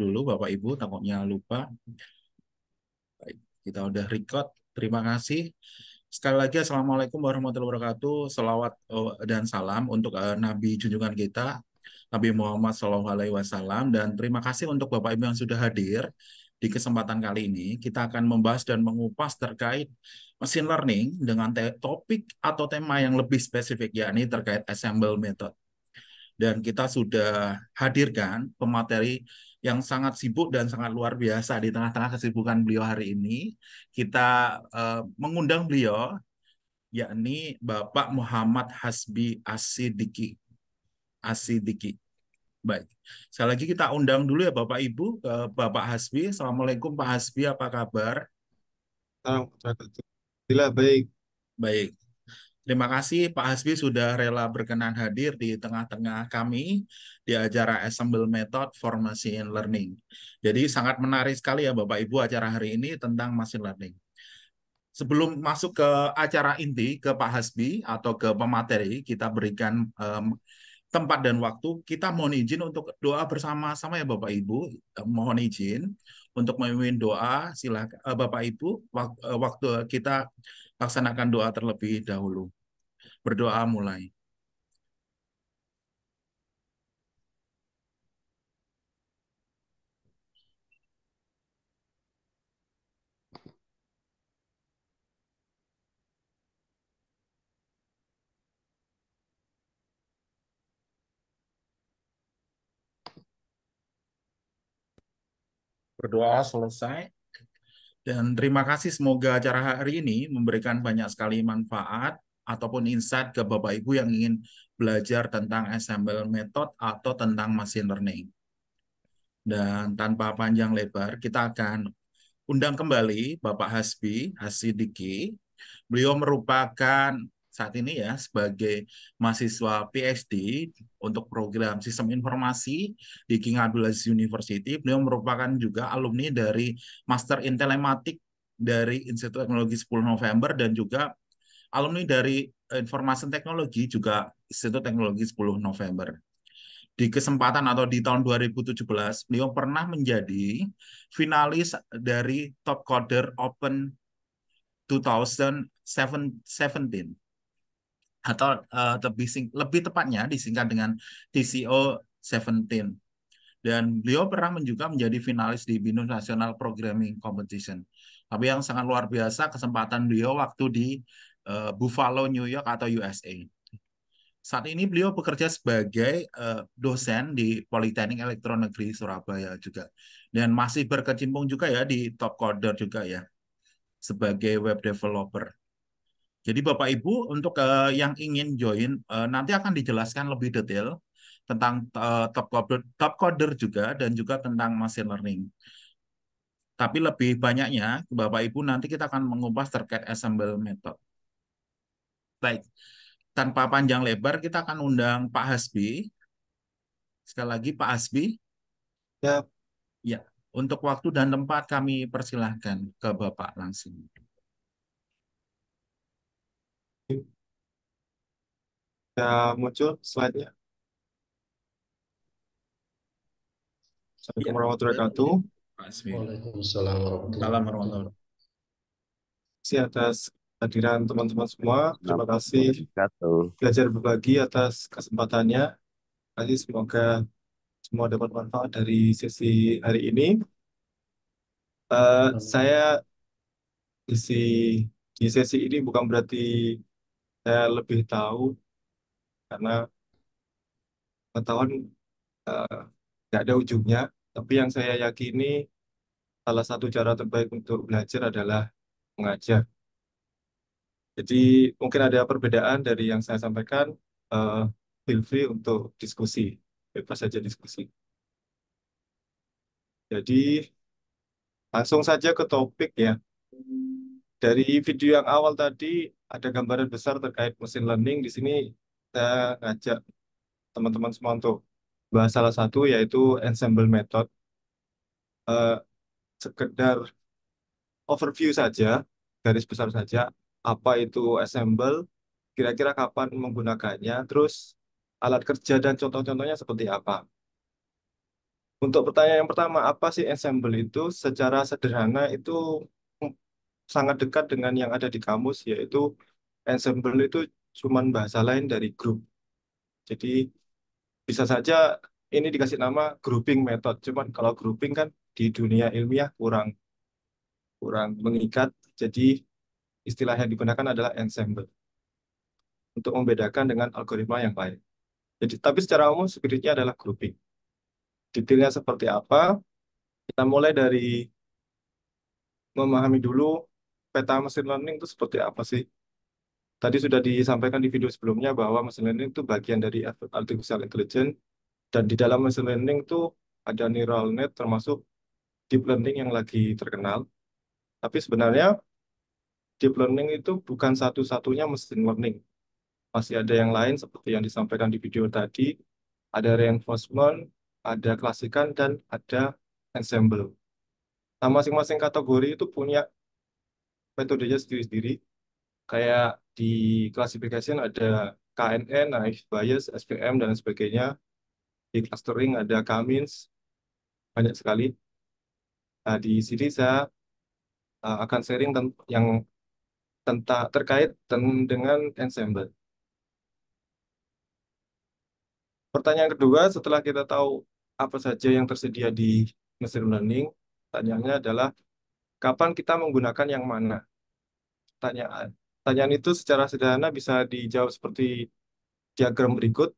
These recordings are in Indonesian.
dulu Bapak Ibu, takutnya lupa. Baik, kita udah record. Terima kasih. Sekali lagi Assalamualaikum warahmatullahi wabarakatuh. selawat oh, dan salam untuk eh, Nabi junjungan kita, Nabi Muhammad Sallallahu Alaihi Wasallam. Dan terima kasih untuk Bapak Ibu yang sudah hadir di kesempatan kali ini. Kita akan membahas dan mengupas terkait machine learning dengan topik atau tema yang lebih spesifik, yakni terkait assemble method dan kita sudah hadirkan pemateri yang sangat sibuk dan sangat luar biasa di tengah-tengah kesibukan beliau hari ini. Kita uh, mengundang beliau, yakni Bapak Muhammad Hasbi Asidiki. Asidiki. Baik. Sekali lagi kita undang dulu ya Bapak Ibu ke Bapak Hasbi. Assalamualaikum Pak Hasbi, apa kabar? Alhamdulillah baik. Baik. Terima kasih Pak Hasbi sudah rela berkenan hadir di tengah-tengah kami di acara Assemble Method for Machine Learning. Jadi sangat menarik sekali ya Bapak Ibu acara hari ini tentang machine learning. Sebelum masuk ke acara inti ke Pak Hasbi atau ke pemateri, kita berikan um, tempat dan waktu. Kita mohon izin untuk doa bersama-sama ya Bapak Ibu. Mohon izin untuk memimpin doa. Silakan eh, Bapak Ibu eh, waktu kita laksanakan doa terlebih dahulu. Berdoa mulai. Berdoa selesai, dan terima kasih semoga acara hari ini memberikan banyak sekali manfaat ataupun insight ke Bapak Ibu yang ingin belajar tentang assemble method atau tentang machine learning. Dan tanpa panjang lebar, kita akan undang kembali Bapak Hasbi Hasidiki. Beliau merupakan saat ini ya sebagai mahasiswa PhD untuk program Sistem Informasi di King Abdulaziz University. Beliau merupakan juga alumni dari Master in Telematik dari Institut Teknologi 10 November dan juga alumni dari Informasi Teknologi juga Institut Teknologi 10 November. Di kesempatan atau di tahun 2017, beliau pernah menjadi finalis dari Top Coder Open 2017 atau uh, lebih sing lebih tepatnya disingkat dengan TCO 17 dan beliau pernah juga menjadi finalis di Binus National Programming Competition. Tapi yang sangat luar biasa kesempatan beliau waktu di uh, Buffalo, New York atau USA. Saat ini beliau bekerja sebagai uh, dosen di Politeknik Elektro Negeri Surabaya juga dan masih berkecimpung juga ya di top coder juga ya sebagai web developer. Jadi Bapak Ibu untuk uh, yang ingin join uh, nanti akan dijelaskan lebih detail tentang uh, top coder, top coder juga dan juga tentang machine learning. Tapi lebih banyaknya Bapak Ibu nanti kita akan mengupas terkait assemble method. Baik. Tanpa panjang lebar kita akan undang Pak Hasbi. Sekali lagi Pak Hasbi. Ya. Ya, untuk waktu dan tempat kami persilahkan ke Bapak langsung. Sudah muncul slide-nya. Assalamualaikum iya. warahmatullahi wabarakatuh. Waalaikumsalam warahmatullahi wabarakatuh. Terima atas kehadiran teman-teman semua. Terima kasih belajar berbagi atas kesempatannya. Jadi semoga semua dapat manfaat dari sesi hari ini. Uh, saya sesi, di sesi ini bukan berarti saya lebih tahu karena pengetahuan tidak eh, uh, ada ujungnya. Tapi yang saya yakini salah satu cara terbaik untuk belajar adalah mengajar. Jadi mungkin ada perbedaan dari yang saya sampaikan. Uh, feel free untuk diskusi, bebas saja diskusi. Jadi langsung saja ke topik ya. Dari video yang awal tadi ada gambaran besar terkait mesin learning. Di sini kita ngajak teman-teman semua untuk bahas salah satu yaitu ensemble method. Uh, sekedar overview saja, garis besar saja, apa itu ensemble, kira-kira kapan menggunakannya, terus alat kerja dan contoh-contohnya seperti apa. Untuk pertanyaan yang pertama, apa sih ensemble itu? Secara sederhana itu sangat dekat dengan yang ada di kamus, yaitu ensemble itu cuman bahasa lain dari grup. Jadi bisa saja ini dikasih nama grouping method. Cuman kalau grouping kan di dunia ilmiah kurang kurang mengikat. Jadi istilah yang digunakan adalah ensemble untuk membedakan dengan algoritma yang lain. Jadi tapi secara umum spiritnya adalah grouping. Detailnya seperti apa? Kita mulai dari memahami dulu peta machine learning itu seperti apa sih? Tadi sudah disampaikan di video sebelumnya bahwa machine learning itu bagian dari artificial intelligence dan di dalam machine learning itu ada neural net termasuk deep learning yang lagi terkenal. Tapi sebenarnya deep learning itu bukan satu-satunya machine learning. Masih ada yang lain seperti yang disampaikan di video tadi, ada reinforcement, ada klasikan, dan ada ensemble. Nah, masing-masing kategori itu punya metodenya sendiri-sendiri. Kayak di classification ada KNN, naive bias, SPM, dan sebagainya. Di clustering ada Kamins, banyak sekali. Nah, di sini saya eh, akan sharing yang tentang terkait dengan ensemble. Pertanyaan kedua, setelah kita tahu apa saja yang tersedia di machine learning, pertanyaannya adalah kapan kita menggunakan yang mana? Pertanyaan Pertanyaan itu secara sederhana bisa dijawab seperti diagram berikut.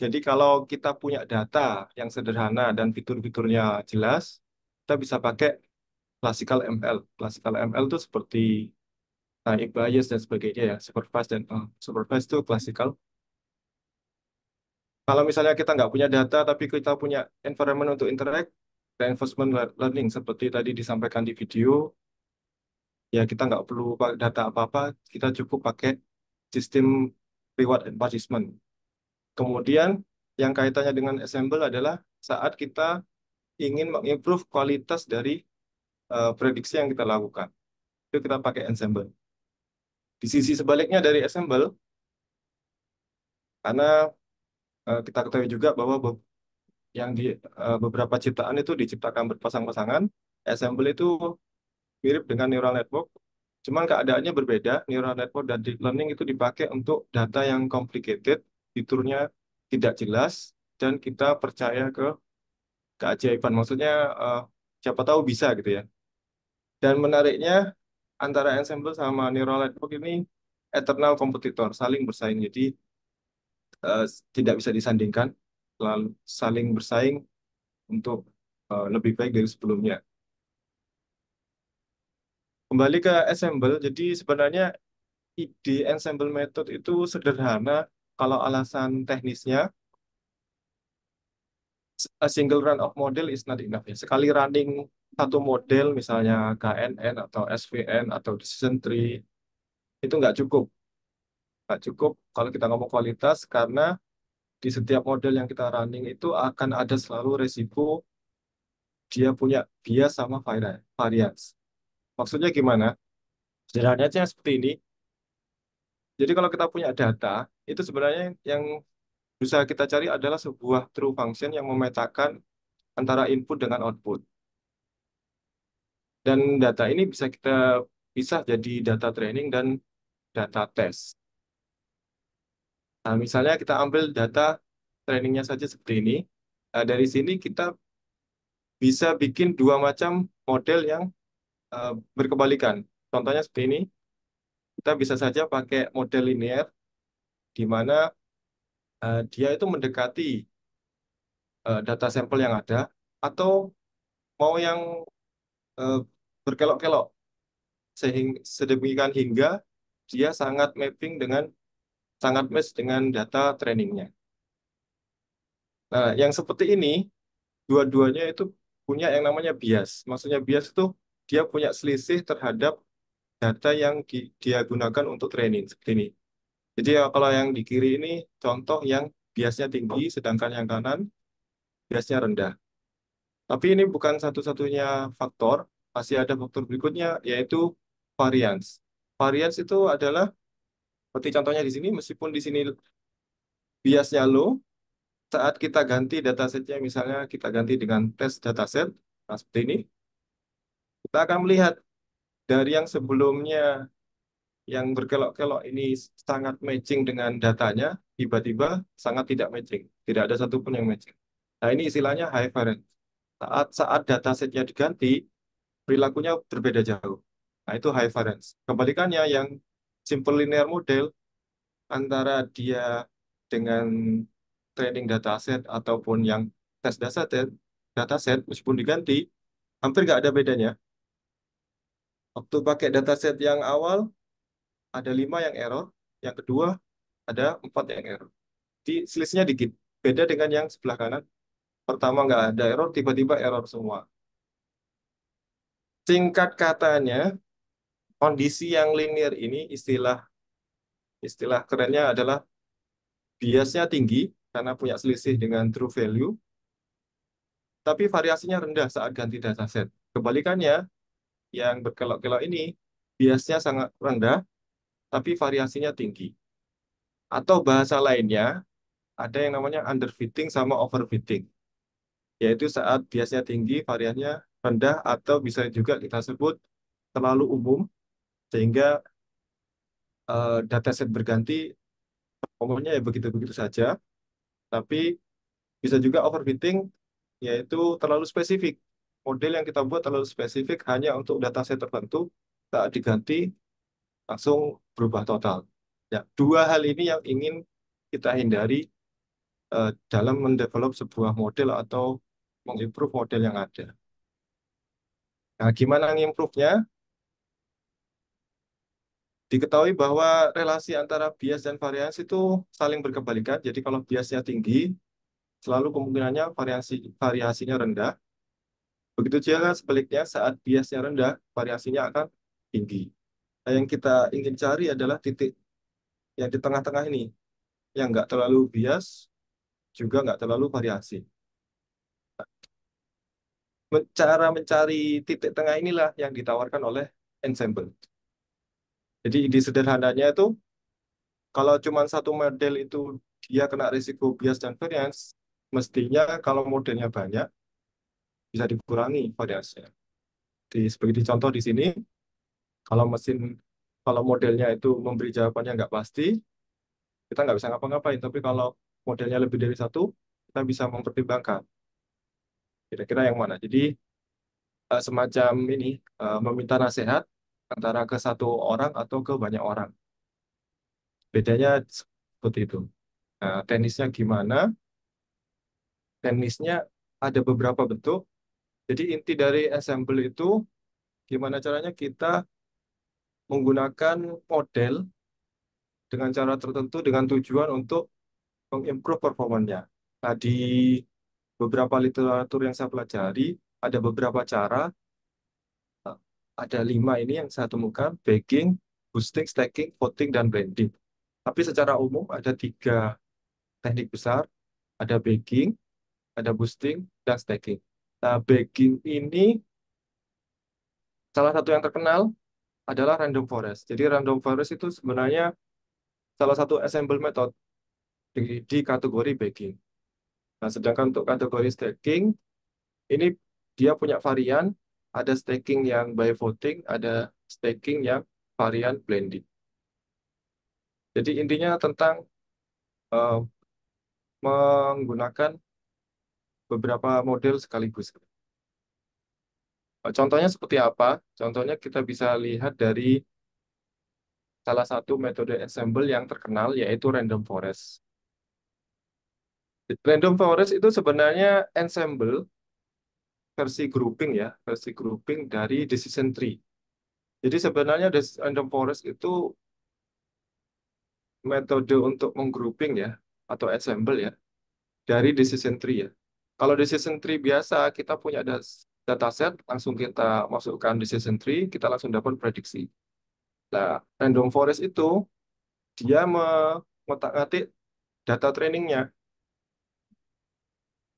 Jadi kalau kita punya data yang sederhana dan fitur-fiturnya jelas, kita bisa pakai classical ML. Classical ML itu seperti naive bias dan sebagainya ya, supervised dan uh, eh, supervised itu classical. Kalau misalnya kita nggak punya data, tapi kita punya environment untuk interact, reinforcement learning seperti tadi disampaikan di video, ya kita nggak perlu pakai data apa-apa, kita cukup pakai sistem reward and punishment. Kemudian yang kaitannya dengan ensemble adalah saat kita ingin mengimprove kualitas dari uh, prediksi yang kita lakukan. Itu kita pakai ensemble. Di sisi sebaliknya dari ensemble, karena uh, kita ketahui juga bahwa be yang di uh, beberapa ciptaan itu diciptakan berpasang-pasangan, ensemble itu mirip dengan neural network, cuman keadaannya berbeda. Neural network dan deep learning itu dipakai untuk data yang complicated, fiturnya tidak jelas, dan kita percaya ke keajaiban. Maksudnya uh, siapa tahu bisa gitu ya. Dan menariknya antara ensemble sama neural network ini eternal kompetitor, saling bersaing. Jadi uh, tidak bisa disandingkan, lalu saling bersaing untuk eh, lebih baik dari sebelumnya kembali ke ensemble jadi sebenarnya ide ensemble method itu sederhana kalau alasan teknisnya a single run of model is not enough ya sekali running satu model misalnya KNN atau SVN atau decision tree itu nggak cukup nggak cukup kalau kita ngomong kualitas karena di setiap model yang kita running itu akan ada selalu resiko dia punya bias sama varian Maksudnya gimana? Sederhananya sih seperti ini. Jadi kalau kita punya data, itu sebenarnya yang bisa kita cari adalah sebuah true function yang memetakan antara input dengan output. Dan data ini bisa kita pisah jadi data training dan data test Nah, misalnya kita ambil data trainingnya saja seperti ini. Nah, dari sini kita bisa bikin dua macam model yang Eh, berkebalikan. Contohnya seperti ini. Kita bisa saja pakai model linear di mana uh, dia itu mendekati uh, data sampel yang ada atau mau yang uh, berkelok-kelok sehingga sedemikian hingga dia sangat mapping dengan sangat match dengan data trainingnya. Nah, yang seperti ini dua-duanya itu punya yang namanya bias. Maksudnya bias itu dia punya selisih terhadap data yang dia gunakan untuk training seperti ini. Jadi ya, kalau yang di kiri ini contoh yang biasnya tinggi, sedangkan yang kanan biasnya rendah. Tapi ini bukan satu-satunya faktor, masih ada faktor berikutnya yaitu variance. Variance itu adalah seperti contohnya di sini, meskipun di sini biasnya low, saat kita ganti datasetnya, misalnya kita ganti dengan test dataset, nah seperti ini, kita akan melihat dari yang sebelumnya yang berkelok-kelok ini sangat matching dengan datanya, tiba-tiba sangat tidak matching. Tidak ada satupun yang matching. Nah, ini istilahnya high variance. Saat, saat setnya diganti, perilakunya berbeda jauh. Nah, itu high variance. Kebalikannya yang simple linear model, antara dia dengan training dataset ataupun yang test dataset, dataset meskipun diganti, hampir nggak ada bedanya. Waktu pakai dataset yang awal, ada lima yang error. Yang kedua, ada empat yang error. Di selisihnya dikit. Beda dengan yang sebelah kanan. Pertama nggak ada error, tiba-tiba error semua. Singkat katanya, kondisi yang linear ini istilah istilah kerennya adalah biasnya tinggi karena punya selisih dengan true value, tapi variasinya rendah saat ganti dataset. Kebalikannya, yang berkelok-kelok ini biasanya sangat rendah, tapi variasinya tinggi. Atau bahasa lainnya, ada yang namanya underfitting sama overfitting, yaitu saat biasanya tinggi, variasinya rendah, atau bisa juga kita sebut terlalu umum, sehingga uh, eh, dataset berganti umumnya ya begitu-begitu saja, tapi bisa juga overfitting, yaitu terlalu spesifik, model yang kita buat terlalu spesifik hanya untuk data set tertentu, tak diganti langsung berubah total. Ya, dua hal ini yang ingin kita hindari uh, dalam mendevelop sebuah model atau mengimprove model yang ada. Nah, gimana ngimprove-nya? Diketahui bahwa relasi antara bias dan variansi itu saling berkebalikan. Jadi kalau biasnya tinggi, selalu kemungkinannya variasi variasinya rendah. Begitu juga kan sebaliknya saat biasnya rendah, variasinya akan tinggi. Nah, yang kita ingin cari adalah titik yang di tengah-tengah ini, yang nggak terlalu bias, juga nggak terlalu variasi. Cara mencari titik tengah inilah yang ditawarkan oleh ensemble. Jadi ide sederhananya itu, kalau cuma satu model itu dia kena risiko bias dan variance, mestinya kalau modelnya banyak, bisa dikurangi variasinya. Di, sebagai contoh di sini, kalau mesin, kalau modelnya itu memberi jawabannya nggak pasti, kita nggak bisa ngapa-ngapain. Tapi kalau modelnya lebih dari satu, kita bisa mempertimbangkan. Kira-kira yang mana? Jadi eh, semacam ini, eh, meminta nasihat antara ke satu orang atau ke banyak orang. Bedanya seperti itu. Nah, teknisnya gimana? Teknisnya ada beberapa bentuk. Jadi inti dari assemble itu gimana caranya kita menggunakan model dengan cara tertentu dengan tujuan untuk mengimprove performanya. Nah, beberapa literatur yang saya pelajari ada beberapa cara ada lima ini yang saya temukan baking, boosting, stacking, voting, dan blending. Tapi secara umum ada tiga teknik besar, ada baking, ada boosting, dan stacking. Nah, bagging ini salah satu yang terkenal adalah random forest. Jadi random forest itu sebenarnya salah satu assemble method di, di kategori bagging. Nah, sedangkan untuk kategori staking ini dia punya varian ada staking yang by voting, ada staking yang varian blending. Jadi intinya tentang uh, menggunakan beberapa model sekaligus. Contohnya seperti apa? Contohnya kita bisa lihat dari salah satu metode ensemble yang terkenal yaitu random forest. Random forest itu sebenarnya ensemble versi grouping ya, versi grouping dari decision tree. Jadi sebenarnya random forest itu metode untuk menggrouping ya atau ensemble ya dari decision tree ya. Kalau decision tree biasa, kita punya ada dataset, langsung kita masukkan decision tree kita langsung dapat prediksi. Nah, random forest itu, dia mengotak atik data trainingnya.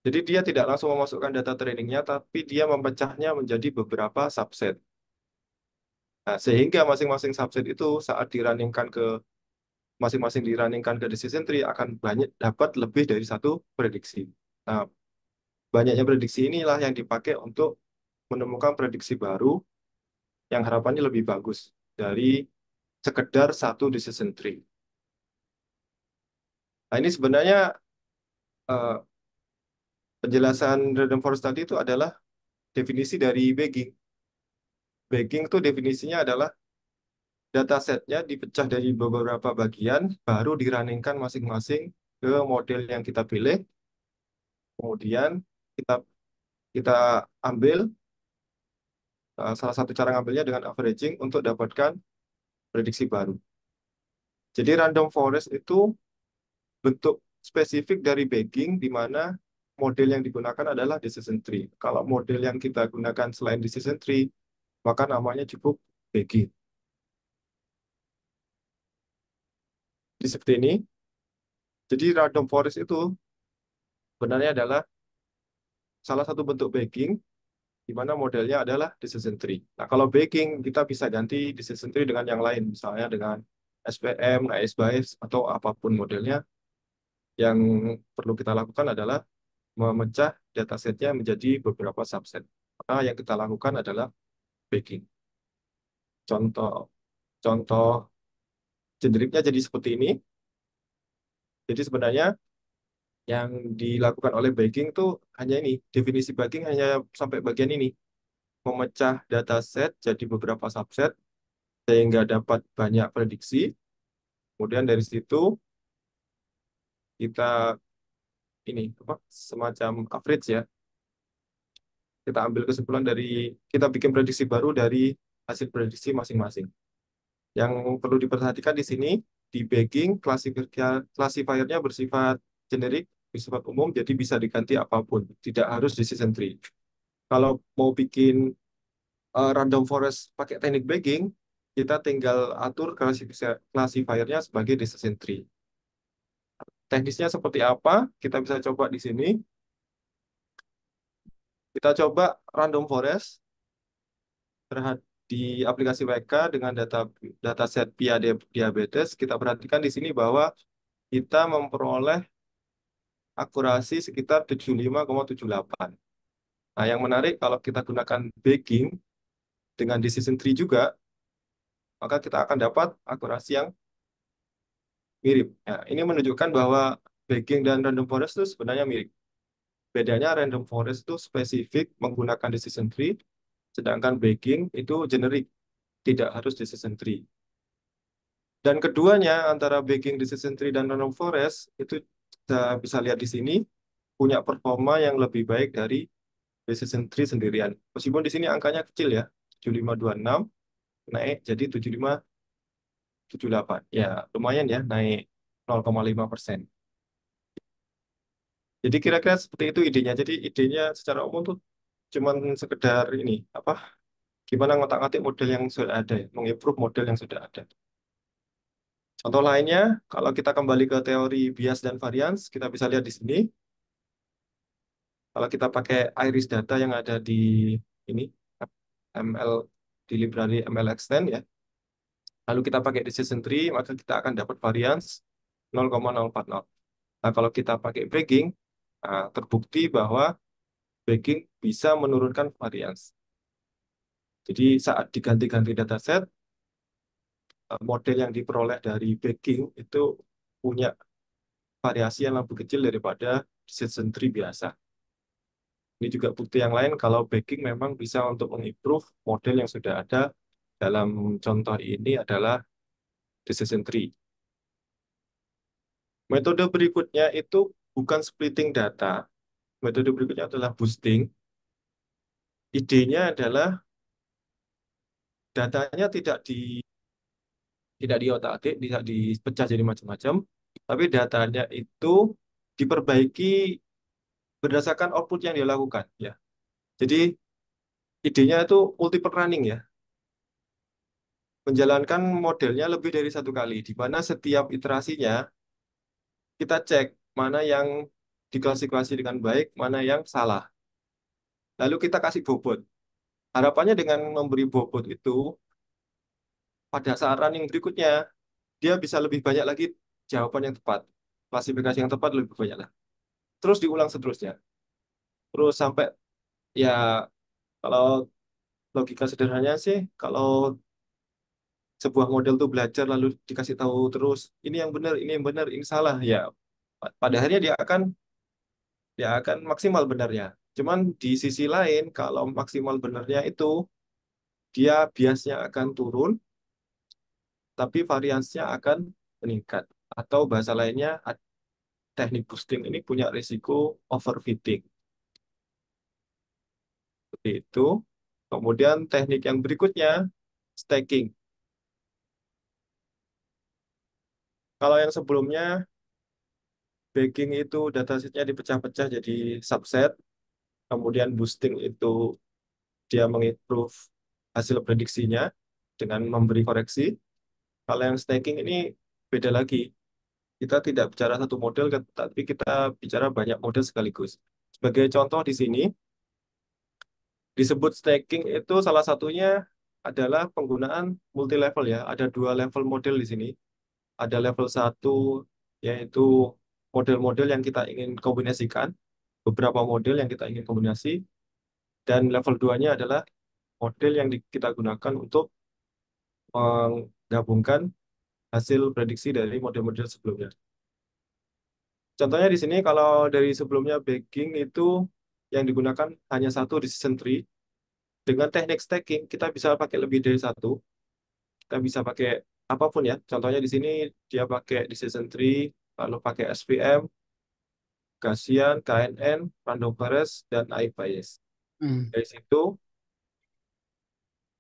Jadi dia tidak langsung memasukkan data trainingnya, tapi dia memecahnya menjadi beberapa subset. Nah, sehingga masing-masing subset itu saat dirunningkan ke masing-masing dirunningkan ke decision tree akan banyak dapat lebih dari satu prediksi. Nah, banyaknya prediksi inilah yang dipakai untuk menemukan prediksi baru yang harapannya lebih bagus dari sekedar satu decision tree. Nah, ini sebenarnya uh, penjelasan random forest tadi itu adalah definisi dari bagging. Bagging itu definisinya adalah data setnya dipecah dari beberapa bagian, baru dirunningkan masing-masing ke model yang kita pilih. Kemudian kita kita ambil eh, salah satu cara ngambilnya dengan averaging untuk dapatkan prediksi baru. Jadi random forest itu bentuk spesifik dari bagging di mana model yang digunakan adalah decision tree. Kalau model yang kita gunakan selain decision tree, maka namanya cukup bagging. Di seperti ini. Jadi random forest itu sebenarnya adalah salah satu bentuk baking di mana modelnya adalah decision tree. Nah, kalau baking kita bisa ganti decision tree dengan yang lain, misalnya dengan SPM, SBIS, atau apapun modelnya. Yang perlu kita lakukan adalah memecah datasetnya menjadi beberapa subset. Maka yang kita lakukan adalah baking. Contoh, contoh generiknya jadi seperti ini. Jadi sebenarnya yang dilakukan oleh bagging tuh hanya ini definisi bagging hanya sampai bagian ini memecah dataset jadi beberapa subset sehingga dapat banyak prediksi kemudian dari situ kita ini apa semacam average ya kita ambil kesimpulan dari kita bikin prediksi baru dari hasil prediksi masing-masing yang perlu diperhatikan di sini di bagging klasifiernya bersifat generik bersifat umum, jadi bisa diganti apapun. Tidak harus di season 3. Kalau mau bikin uh, random forest pakai teknik bagging, kita tinggal atur classifier-nya sebagai di season 3. Teknisnya seperti apa, kita bisa coba di sini. Kita coba random forest terhadap di aplikasi WK dengan data dataset PIA diabetes, kita perhatikan di sini bahwa kita memperoleh akurasi sekitar 75,78. Nah, yang menarik kalau kita gunakan baking dengan decision tree juga, maka kita akan dapat akurasi yang mirip. Ya, ini menunjukkan bahwa baking dan random forest itu sebenarnya mirip. Bedanya random forest itu spesifik menggunakan decision tree, sedangkan baking itu generik, tidak harus decision tree. Dan keduanya, antara baking decision tree dan random forest, itu kita bisa lihat di sini punya performa yang lebih baik dari basis entry sendirian. Meskipun di sini angkanya kecil ya, 7526 naik jadi 7578. Ya, lumayan ya naik 0,5 Jadi kira-kira seperti itu idenya. Jadi idenya secara umum tuh cuman sekedar ini apa gimana ngotak-ngatik model yang sudah ada, ya, mengimprove model yang sudah ada. Contoh lainnya, kalau kita kembali ke teori bias dan varians, kita bisa lihat di sini. Kalau kita pakai iris data yang ada di ini, ML di library ML extend ya. Lalu kita pakai decision tree, maka kita akan dapat varians 0,040. Nah, kalau kita pakai breaking, nah, terbukti bahwa breaking bisa menurunkan varians. Jadi saat diganti-ganti dataset, Eh, model yang diperoleh dari baking itu punya variasi yang lebih kecil daripada decision tree biasa. Ini juga bukti yang lain kalau baking memang bisa untuk mengimprove model yang sudah ada dalam contoh ini adalah decision tree. Metode berikutnya itu bukan splitting data. Metode berikutnya adalah boosting. Idenya adalah datanya tidak di tidak diotak-atik, tidak dipecah jadi macam-macam, tapi datanya itu diperbaiki berdasarkan output yang dilakukan, ya. Jadi idenya itu multiple running ya. Menjalankan modelnya lebih dari satu kali, di mana setiap iterasinya kita cek mana yang diklasifikasi dengan baik, mana yang salah. Lalu kita kasih bobot. Harapannya dengan memberi bobot itu, pada saat running berikutnya dia bisa lebih banyak lagi jawaban yang tepat. Klasifikasi yang tepat lebih banyak lah. Terus diulang seterusnya. Terus sampai ya kalau logika sederhananya sih kalau sebuah model tuh belajar lalu dikasih tahu terus ini yang benar ini yang benar ini salah ya pada akhirnya dia akan dia akan maksimal benarnya cuman di sisi lain kalau maksimal benarnya itu dia biasanya akan turun tapi variansnya akan meningkat. Atau bahasa lainnya, teknik boosting ini punya risiko overfitting. Seperti itu. Kemudian teknik yang berikutnya, staking. Kalau yang sebelumnya, baking itu datasetnya dipecah-pecah jadi subset, kemudian boosting itu dia mengimprove hasil prediksinya dengan memberi koreksi, kalau yang staking ini beda lagi. Kita tidak bicara satu model, tapi kita bicara banyak model sekaligus. Sebagai contoh di sini, disebut staking itu salah satunya adalah penggunaan multi-level ya. Ada dua level model di sini. Ada level satu yaitu model-model yang kita ingin kombinasikan, beberapa model yang kita ingin kombinasi, dan level 2-nya adalah model yang kita gunakan untuk gabungkan hasil prediksi dari model-model sebelumnya. Contohnya di sini kalau dari sebelumnya baking itu yang digunakan hanya satu di season 3. Dengan teknik stacking kita bisa pakai lebih dari satu. Kita bisa pakai apapun ya. Contohnya di sini dia pakai di season 3, lalu pakai SVM, Gaussian, KNN, random forest dan AI Hmm. Dari situ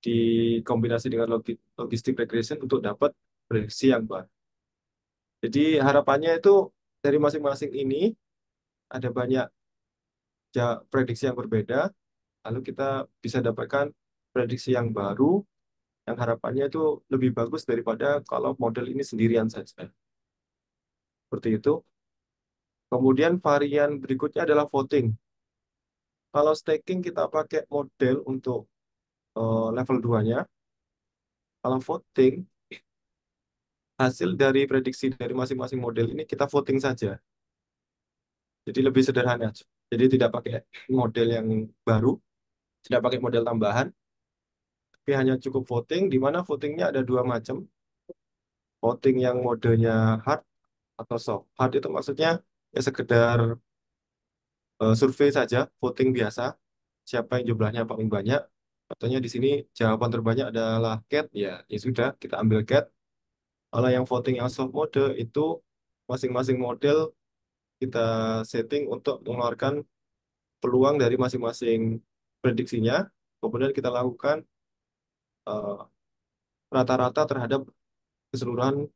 dikombinasi dengan logistik regression untuk dapat prediksi yang baru. Jadi harapannya itu dari masing-masing ini ada banyak prediksi yang berbeda, lalu kita bisa dapatkan prediksi yang baru yang harapannya itu lebih bagus daripada kalau model ini sendirian saja. Seperti itu. Kemudian varian berikutnya adalah voting. Kalau staking kita pakai model untuk Eh, level 2-nya. Kalau voting, hasil dari prediksi dari masing-masing model ini kita voting saja. Jadi lebih sederhana. Jadi tidak pakai model yang baru, tidak pakai model tambahan, tapi hanya cukup voting, di mana votingnya ada dua macam. Voting yang modelnya hard atau soft. Hard itu maksudnya ya sekedar uh, survei saja, voting biasa, siapa yang jumlahnya paling banyak, katanya di sini jawaban terbanyak adalah cat, ya, ya sudah kita ambil cat. Kalau yang voting yang soft mode itu masing-masing model kita setting untuk mengeluarkan peluang dari masing-masing prediksinya. Kemudian kita lakukan eh, rata-rata uh, terhadap keseluruhan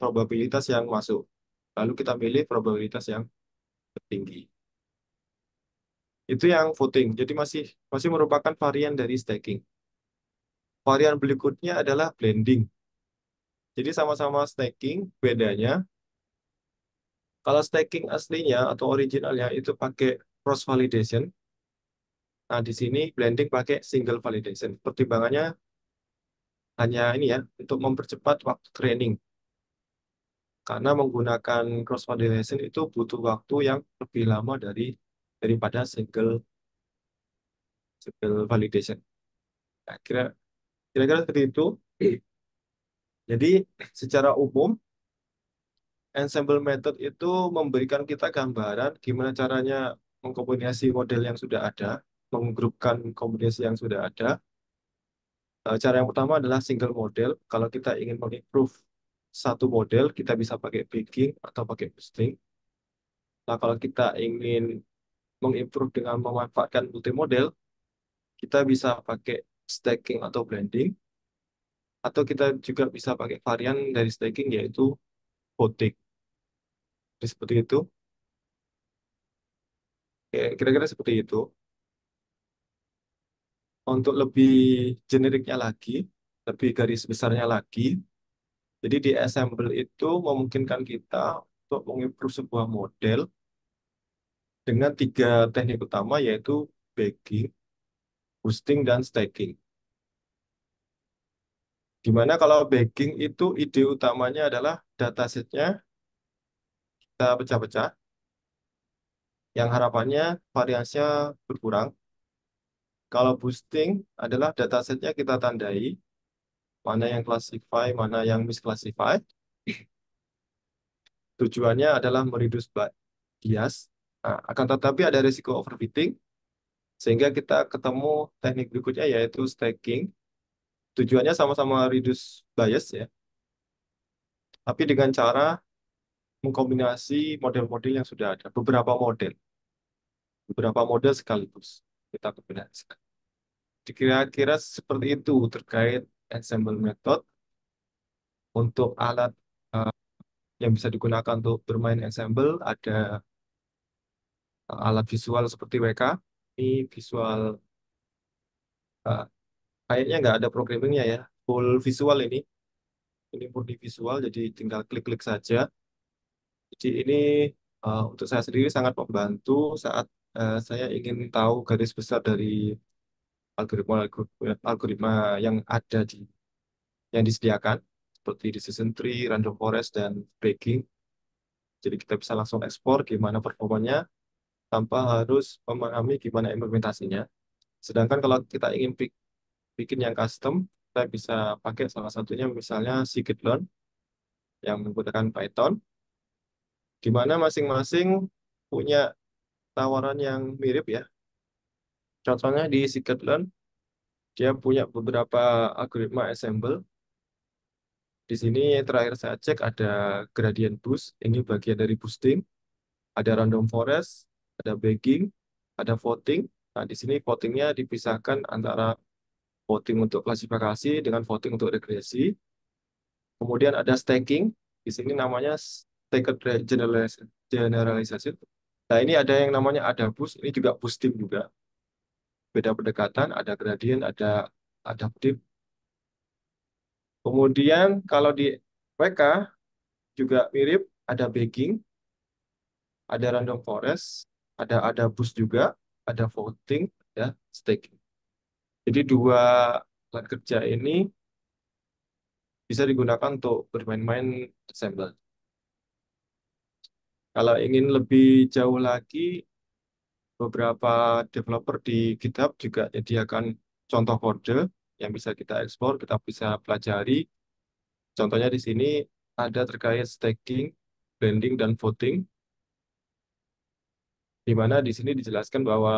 probabilitas yang masuk. Lalu kita pilih probabilitas yang tertinggi. Itu yang voting. Jadi masih masih merupakan varian dari staking. Varian berikutnya adalah blending. Jadi sama-sama staking, bedanya kalau staking aslinya atau originalnya itu pakai cross validation. Nah, di sini blending pakai single validation. Pertimbangannya hanya ini ya, untuk mempercepat waktu training karena menggunakan cross validation itu butuh waktu yang lebih lama dari daripada single single validation. Nah, kira kira-kira seperti itu. Jadi secara umum ensemble method itu memberikan kita gambaran gimana caranya mengkombinasi model yang sudah ada, menggrupkan kombinasi yang sudah ada. E, cara yang pertama adalah single model. Kalau kita ingin mengimprove satu model, kita bisa pakai picking atau pakai boosting. Nah, kalau kita ingin mengimprove dengan memanfaatkan model kita bisa pakai stacking atau blending, atau kita juga bisa pakai varian dari stacking yaitu voting. Jadi seperti itu. Kira-kira seperti itu. Untuk lebih generiknya lagi, lebih garis besarnya lagi, jadi di assemble itu memungkinkan kita untuk mengimprove sebuah model dengan tiga teknik utama yaitu bagging, boosting, dan staking. Dimana kalau bagging itu ide utamanya adalah data setnya kita pecah-pecah, yang harapannya variasinya berkurang. Kalau boosting adalah data setnya kita tandai, mana yang classify, mana yang misclassified. Tujuannya adalah mereduce bias Nah, akan tetapi ada risiko overfitting, sehingga kita ketemu teknik berikutnya yaitu stacking. Tujuannya sama-sama reduce bias ya, tapi dengan cara mengkombinasi model-model yang sudah ada, beberapa model, beberapa model sekaligus kita kombinasikan. Kira-kira seperti itu terkait ensemble method untuk alat uh, yang bisa digunakan untuk bermain ensemble ada Eh, alat visual seperti WK ini visual uh, kayaknya nggak ada programmingnya ya full visual ini ini murni visual jadi tinggal klik-klik saja jadi ini uh, untuk saya sendiri sangat membantu saat uh, saya ingin tahu garis besar dari algoritma algoritma yang ada di yang disediakan seperti decision tree, random forest dan breaking. Jadi kita bisa langsung ekspor gimana performanya tanpa harus memahami gimana implementasinya. Sedangkan kalau kita ingin bikin yang custom, kita bisa pakai salah satunya misalnya scikit-learn yang menggunakan Python, di mana masing-masing punya tawaran yang mirip ya. Contohnya di scikit-learn, dia punya beberapa algoritma ensemble. Di sini terakhir saya cek ada gradient boost, ini bagian dari boosting. Ada random forest, ada bagging, ada voting. Nah, di sini votingnya dipisahkan antara voting untuk klasifikasi dengan voting untuk regresi. Kemudian ada staking. Di sini namanya staked generalisasi. Nah, ini ada yang namanya ada boost, ini juga boosting juga. Beda pendekatan, ada gradient, ada adaptive. Kemudian kalau di WK juga mirip, ada bagging, ada random forest, ada ada boost juga, ada voting, ya staking. Jadi dua alat kerja ini bisa digunakan untuk bermain-main desember. Kalau ingin lebih jauh lagi, beberapa developer di GitHub juga menyediakan contoh kode yang bisa kita ekspor, kita bisa pelajari. Contohnya di sini ada terkait staking, blending, dan voting di mana di sini dijelaskan bahwa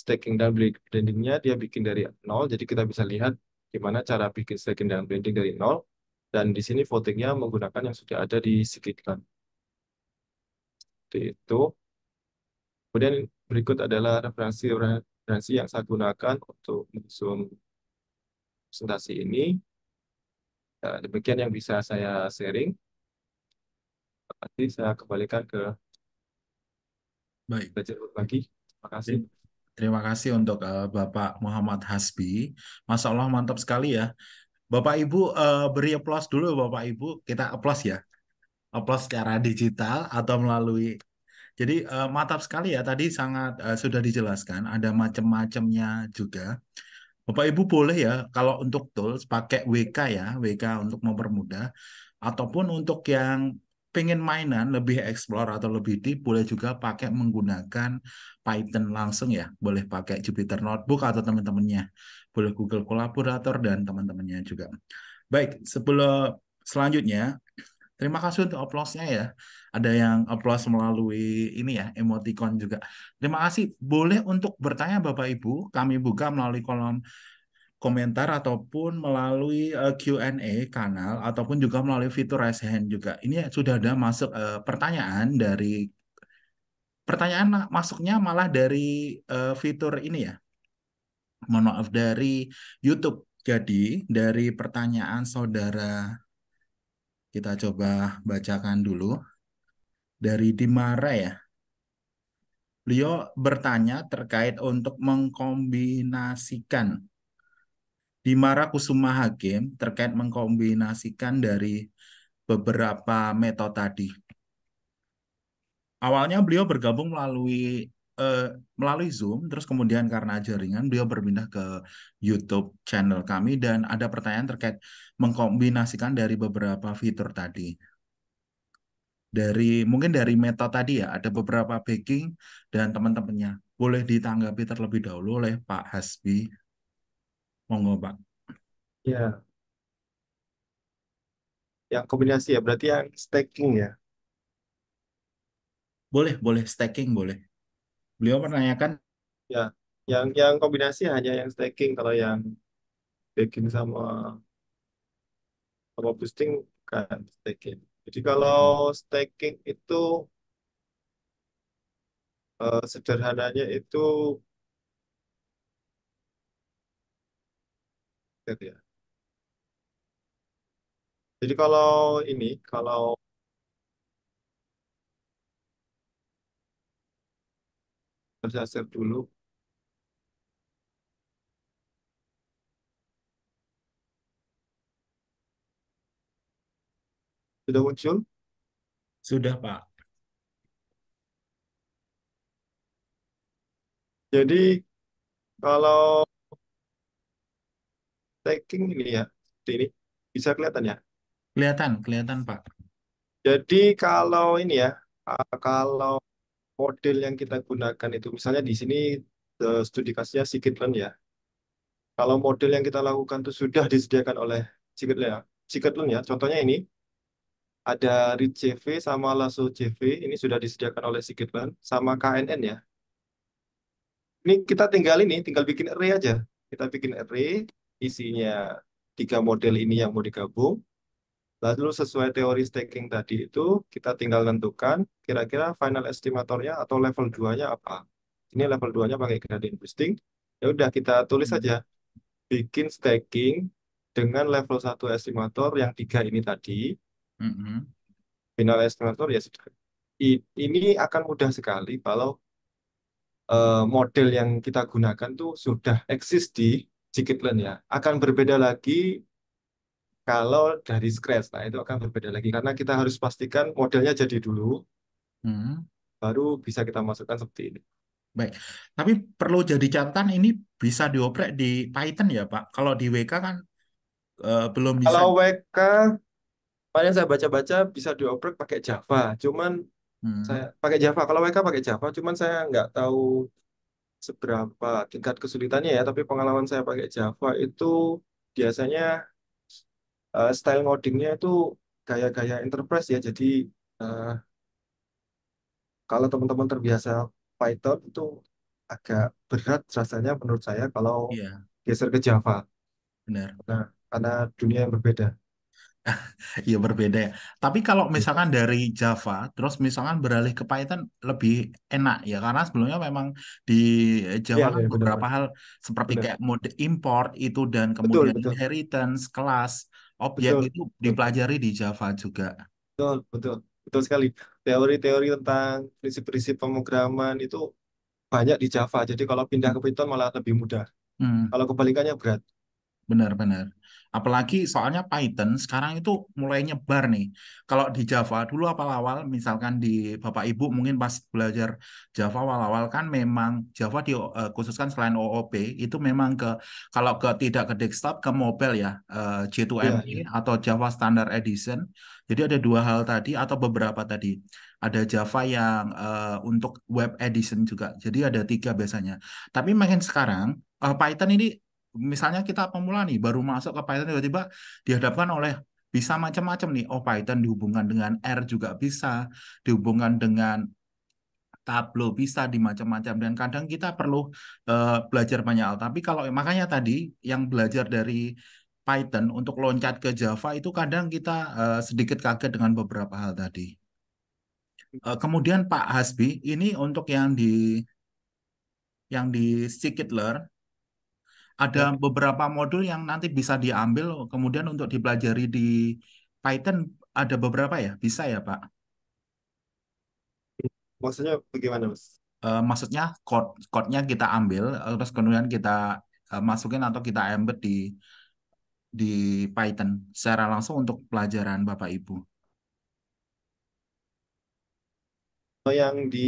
staking dan blendingnya dia bikin dari nol, jadi kita bisa lihat gimana cara bikin staking dan blending dari nol, dan di sini votingnya menggunakan yang sudah ada di sekitar itu. Kemudian berikut adalah referensi-referensi yang saya gunakan untuk mengusung presentasi ini. Nah, demikian yang bisa saya sharing. Nanti saya kembalikan ke Baik. Belajar lagi. Terima kasih. Terima kasih untuk uh, Bapak Muhammad Hasbi. Masya Allah mantap sekali ya. Bapak Ibu uh, beri aplaus dulu Bapak Ibu. Kita aplaus ya. Aplaus secara digital atau melalui jadi uh, mantap sekali ya tadi sangat uh, sudah dijelaskan ada macam-macamnya juga. Bapak Ibu boleh ya kalau untuk tools pakai WK ya, WK untuk mempermudah ataupun untuk yang pengen mainan lebih explore atau lebih deep boleh juga pakai menggunakan Python langsung ya boleh pakai Jupyter Notebook atau teman-temannya boleh Google Collaborator dan teman-temannya juga baik sebelum selanjutnya terima kasih untuk aplausnya ya ada yang aplaus melalui ini ya emoticon juga terima kasih boleh untuk bertanya Bapak Ibu kami buka melalui kolom komentar ataupun melalui uh, eh, Q&A kanal ataupun juga melalui fitur raise hand juga. Ini sudah ada masuk uh, pertanyaan dari pertanyaan masuknya malah dari uh, fitur ini ya. Mohon maaf dari YouTube. Jadi dari pertanyaan saudara kita coba bacakan dulu dari Dimara ya. Beliau bertanya terkait untuk mengkombinasikan di Kusuma Hakim terkait mengkombinasikan dari beberapa metode tadi. Awalnya beliau bergabung melalui eh, melalui Zoom, terus kemudian karena jaringan beliau berpindah ke YouTube channel kami dan ada pertanyaan terkait mengkombinasikan dari beberapa fitur tadi dari mungkin dari metode tadi ya ada beberapa backing dan teman-temannya boleh ditanggapi terlebih dahulu oleh Pak Hasbi Monggo, Pak. Ya. Yang kombinasi ya, berarti yang staking ya? Boleh, boleh. Staking boleh. Beliau menanyakan. Ya, yang yang kombinasi hanya yang staking. Kalau yang staking sama sama boosting bukan staking. Jadi kalau staking itu uh, sederhananya itu connected ya. Jadi kalau ini, kalau saya save dulu. Sudah muncul? Sudah, Pak. Jadi, kalau tracking ini ya. Ini bisa kelihatan ya? Kelihatan, kelihatan Pak. Jadi kalau ini ya, eh, kalau model yang kita gunakan itu misalnya di sini eh, studi kasusnya scikit ya. Kalau model yang kita lakukan itu sudah disediakan oleh scikit ya. scikit ya, contohnya ini ada read CV sama Lasso CV ini sudah disediakan oleh scikit sama KNN ya. Ini kita tinggal ini, tinggal bikin array aja. Kita bikin array, isinya tiga model ini yang mau digabung. Lalu sesuai teori staking tadi itu, kita tinggal tentukan kira-kira final estimatornya atau level 2-nya apa. Ini level 2-nya pakai gradient boosting. Ya udah kita tulis saja bikin staking dengan level 1 estimator yang tiga ini tadi. Mm-hmm. Final estimator ya sudah. Ini akan mudah sekali kalau eh, model yang kita gunakan tuh sudah eksis di Jikitlen ya. Akan berbeda lagi kalau dari scratch. Nah, itu akan berbeda lagi karena kita harus pastikan modelnya jadi dulu. Hmm. Baru bisa kita masukkan seperti ini. Baik. Tapi perlu jadi catatan ini bisa dioprek di Python ya, Pak. Kalau di WK kan uh, belum bisa. Kalau WK paling saya baca-baca bisa dioprek pakai Java. Cuman hmm. saya pakai Java. Kalau WK pakai Java, cuman saya nggak tahu seberapa tingkat kesulitannya ya, tapi pengalaman saya pakai Java itu biasanya uh, style ngodingnya itu gaya-gaya enterprise ya, jadi uh, kalau teman-teman terbiasa Python itu agak berat rasanya menurut saya kalau yeah. geser ke Java. Benar. Nah, karena dunia yang berbeda. Iya berbeda ya. Tapi kalau misalkan dari Java, terus misalkan beralih ke Python lebih enak ya, karena sebelumnya memang di Java ya, kan ya, beberapa benar. hal seperti benar. kayak mode import itu dan kemudian betul, betul. inheritance, kelas, objek itu dipelajari di Java juga. Betul, betul, betul sekali. Teori-teori tentang prinsip-prinsip pemrograman itu banyak di Java. Jadi kalau pindah ke Python malah lebih mudah. Hmm. Kalau kebalikannya berat. Benar-benar. Apalagi soalnya Python sekarang itu mulai nyebar nih. Kalau di Java dulu apa awal misalkan di Bapak Ibu mungkin pas belajar Java awal-awal kan memang Java di uh, khususkan selain OOP itu memang ke kalau ke tidak ke desktop ke mobile ya uh, eh, J2ME yeah, yeah. atau Java Standard Edition. Jadi ada dua hal tadi atau beberapa tadi. Ada Java yang uh, untuk web edition juga. Jadi ada tiga biasanya. Tapi makin sekarang uh, Python ini misalnya kita pemula nih baru masuk ke Python tiba-tiba dihadapkan oleh bisa macam-macam nih. Oh, Python dihubungkan dengan R juga bisa, dihubungkan dengan Tableau bisa di macam-macam dan kadang kita perlu uh, belajar banyak hal. Tapi kalau makanya tadi yang belajar dari Python untuk loncat ke Java itu kadang kita uh, sedikit kaget dengan beberapa hal tadi. Uh, kemudian Pak Hasbi, ini untuk yang di yang di scikit ada ya. beberapa modul yang nanti bisa diambil kemudian untuk dipelajari di Python ada beberapa ya, bisa ya Pak? Maksudnya bagaimana Mas? Uh, maksudnya code code-nya kita ambil eh, terus kemudian kita uh, masukin atau kita embed di di Python secara langsung untuk pelajaran Bapak Ibu. yang di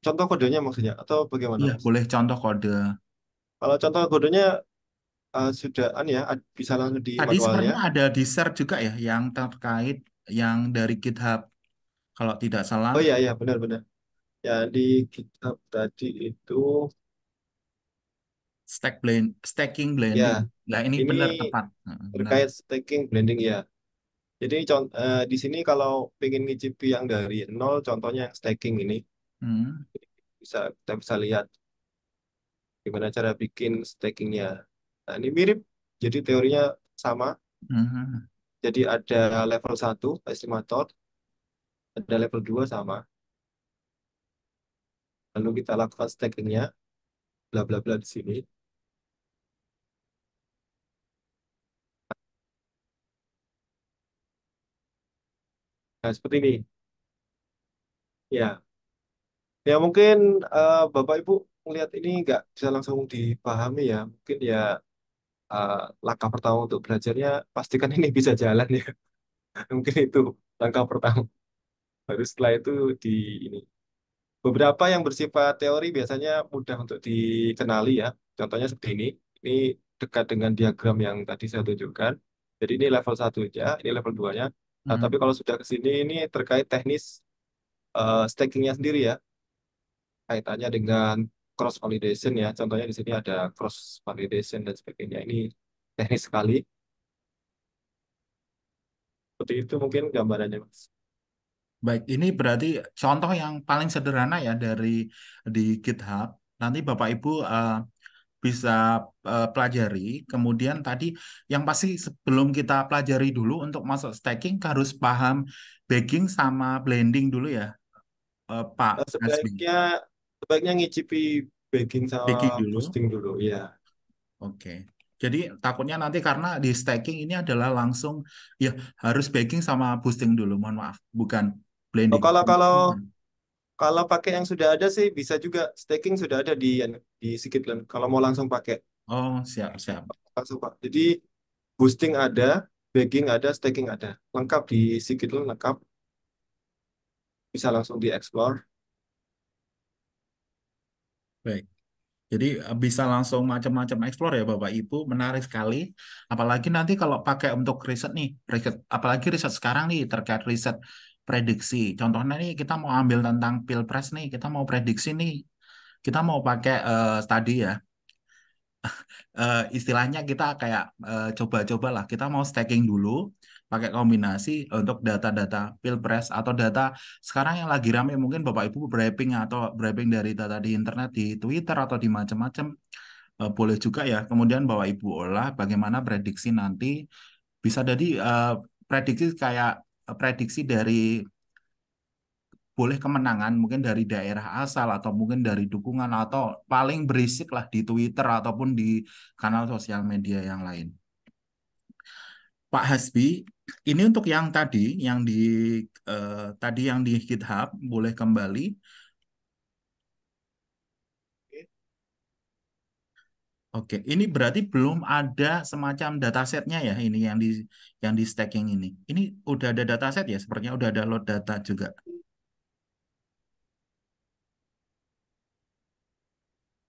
contoh kodenya maksudnya atau bagaimana? Iya, boleh contoh kode. Kalau contoh kodenya uh, eh, sudah an ya bisa langsung di Tadi manualnya. sebenarnya ada di share juga ya yang terkait yang dari GitHub kalau tidak salah. Oh iya iya benar-benar. Ya di GitHub tadi itu Stack blend, staking ya, blending. ya Nah, ini ini benar tepat. Terkait Benar. terkait staking blending ya. Jadi contoh eh, uh, di sini kalau pengen ngicipi yang dari nol contohnya yang staking ini Hmm. bisa kita bisa lihat gimana cara bikin stakingnya? Nah, ini mirip, jadi teorinya sama. Mm-hmm. Jadi ada level 1, estimator, ada level 2 sama. Lalu kita lakukan stakingnya, bla bla bla di sini. Nah, seperti ini. Ya. Ya mungkin uh, Bapak Ibu melihat ini nggak bisa langsung dipahami ya. Mungkin ya uh, langkah pertama untuk belajarnya pastikan ini bisa jalan ya. Mungkin itu langkah pertama. Baru setelah itu di ini. Beberapa yang bersifat teori biasanya mudah untuk dikenali ya. Contohnya seperti ini. Ini dekat dengan diagram yang tadi saya tunjukkan. Jadi ini level satunya, ini level 2-nya. Nah, hmm. tapi kalau sudah kesini ini terkait teknis uh, eh, stakingnya sendiri ya kaitannya dengan cross validation ya. Contohnya di sini ada cross validation dan sebagainya. Ini teknis sekali. Seperti itu mungkin gambarannya, Mas. Baik, ini berarti contoh yang paling sederhana ya dari di GitHub. Nanti Bapak Ibu uh, bisa uh, pelajari. Kemudian tadi yang pasti sebelum kita pelajari dulu untuk masuk staking harus paham baking sama blending dulu ya, uh, Pak. Sebaiknya sebaiknya ngicipi baking sama baking dulu. posting dulu, ya. Oke. Okay. Jadi takutnya nanti karena di staking ini adalah langsung ya harus baking sama boosting dulu. Mohon maaf, bukan blending. Oh, kalau kalau kalau pakai yang sudah ada sih bisa juga staking sudah ada di di Skitland. Kalau mau langsung pakai. Oh, siap, siap. Langsung Pak. Jadi boosting ada, baking ada, staking ada. Lengkap di Skitland lengkap. Bisa langsung di explore Baik. Jadi eh, bisa langsung macam-macam explore ya Bapak Ibu, menarik sekali. Apalagi nanti kalau pakai untuk riset nih, riset apalagi riset sekarang nih terkait riset prediksi. Contohnya nih kita mau ambil tentang Pilpres nih, kita mau prediksi nih. Kita mau pakai uh, eh, studi ya. uh, istilahnya kita kayak coba-coba uh, lah, kita mau staking dulu pakai kombinasi untuk data-data pilpres atau data sekarang yang lagi rame mungkin bapak ibu bribing atau bribing dari data di internet di Twitter atau di macam-macam uh, boleh juga ya kemudian bapak ibu olah bagaimana prediksi nanti bisa jadi uh, prediksi kayak eh, prediksi dari boleh kemenangan mungkin dari daerah asal atau mungkin dari dukungan atau paling berisik lah di Twitter ataupun di kanal sosial media yang lain. Pak Hasbi, ini untuk yang tadi yang di eh, tadi yang di GitHub boleh kembali. Oke, ini berarti belum ada semacam datasetnya ya ini yang di yang di staking ini. Ini udah ada dataset ya, sepertinya udah ada load data juga.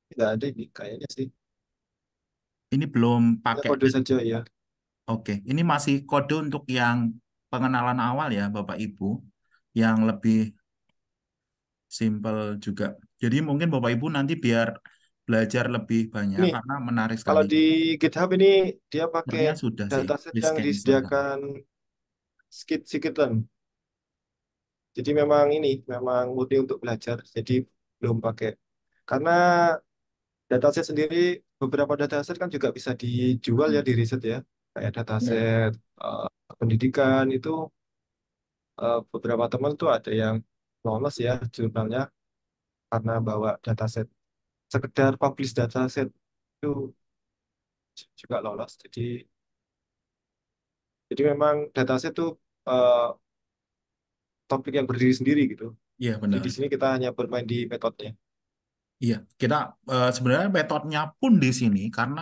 Tidak ada ini kayaknya sih. Ini belum pakai. kode saja ya. Oke, ini masih kode untuk yang pengenalan awal ya, Bapak Ibu, yang lebih simple juga. Jadi mungkin Bapak Ibu nanti biar belajar lebih banyak ini, karena menarik sekali. Kalau di GitHub ini dia pakai Ternyata sudah data sih, yang gitu. disediakan skit-skitan. Jadi memang ini memang mudah untuk belajar, jadi belum pakai. Karena dataset sendiri beberapa dataset kan juga bisa dijual ya di riset ya kayak hmm. set uh, pendidikan itu uh, beberapa teman tuh ada yang lolos ya jurnalnya karena bawa set sekedar publish data set itu juga lolos jadi jadi memang dataset tuh uh, topik yang berdiri sendiri gitu. Iya benar. Jadi di sini kita hanya bermain di metodenya. Iya, kita uh, sebenarnya metodenya pun di sini karena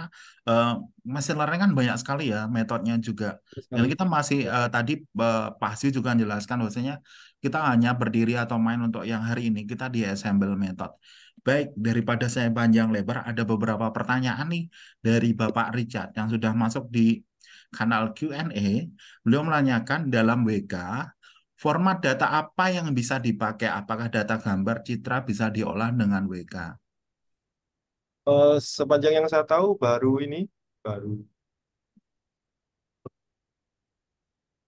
uh, machine learning kan banyak sekali ya metodenya juga. Dan kita masih uh, tadi uh, pasti juga menjelaskan bahwasanya kita hanya berdiri atau main untuk yang hari ini kita di assemble method. Baik, daripada saya panjang lebar ada beberapa pertanyaan nih dari Bapak Richard yang sudah masuk di kanal Q&A. Beliau menanyakan dalam WK format data apa yang bisa dipakai? Apakah data gambar, citra bisa diolah dengan WK? Uh, eh, sepanjang yang saya tahu baru ini, baru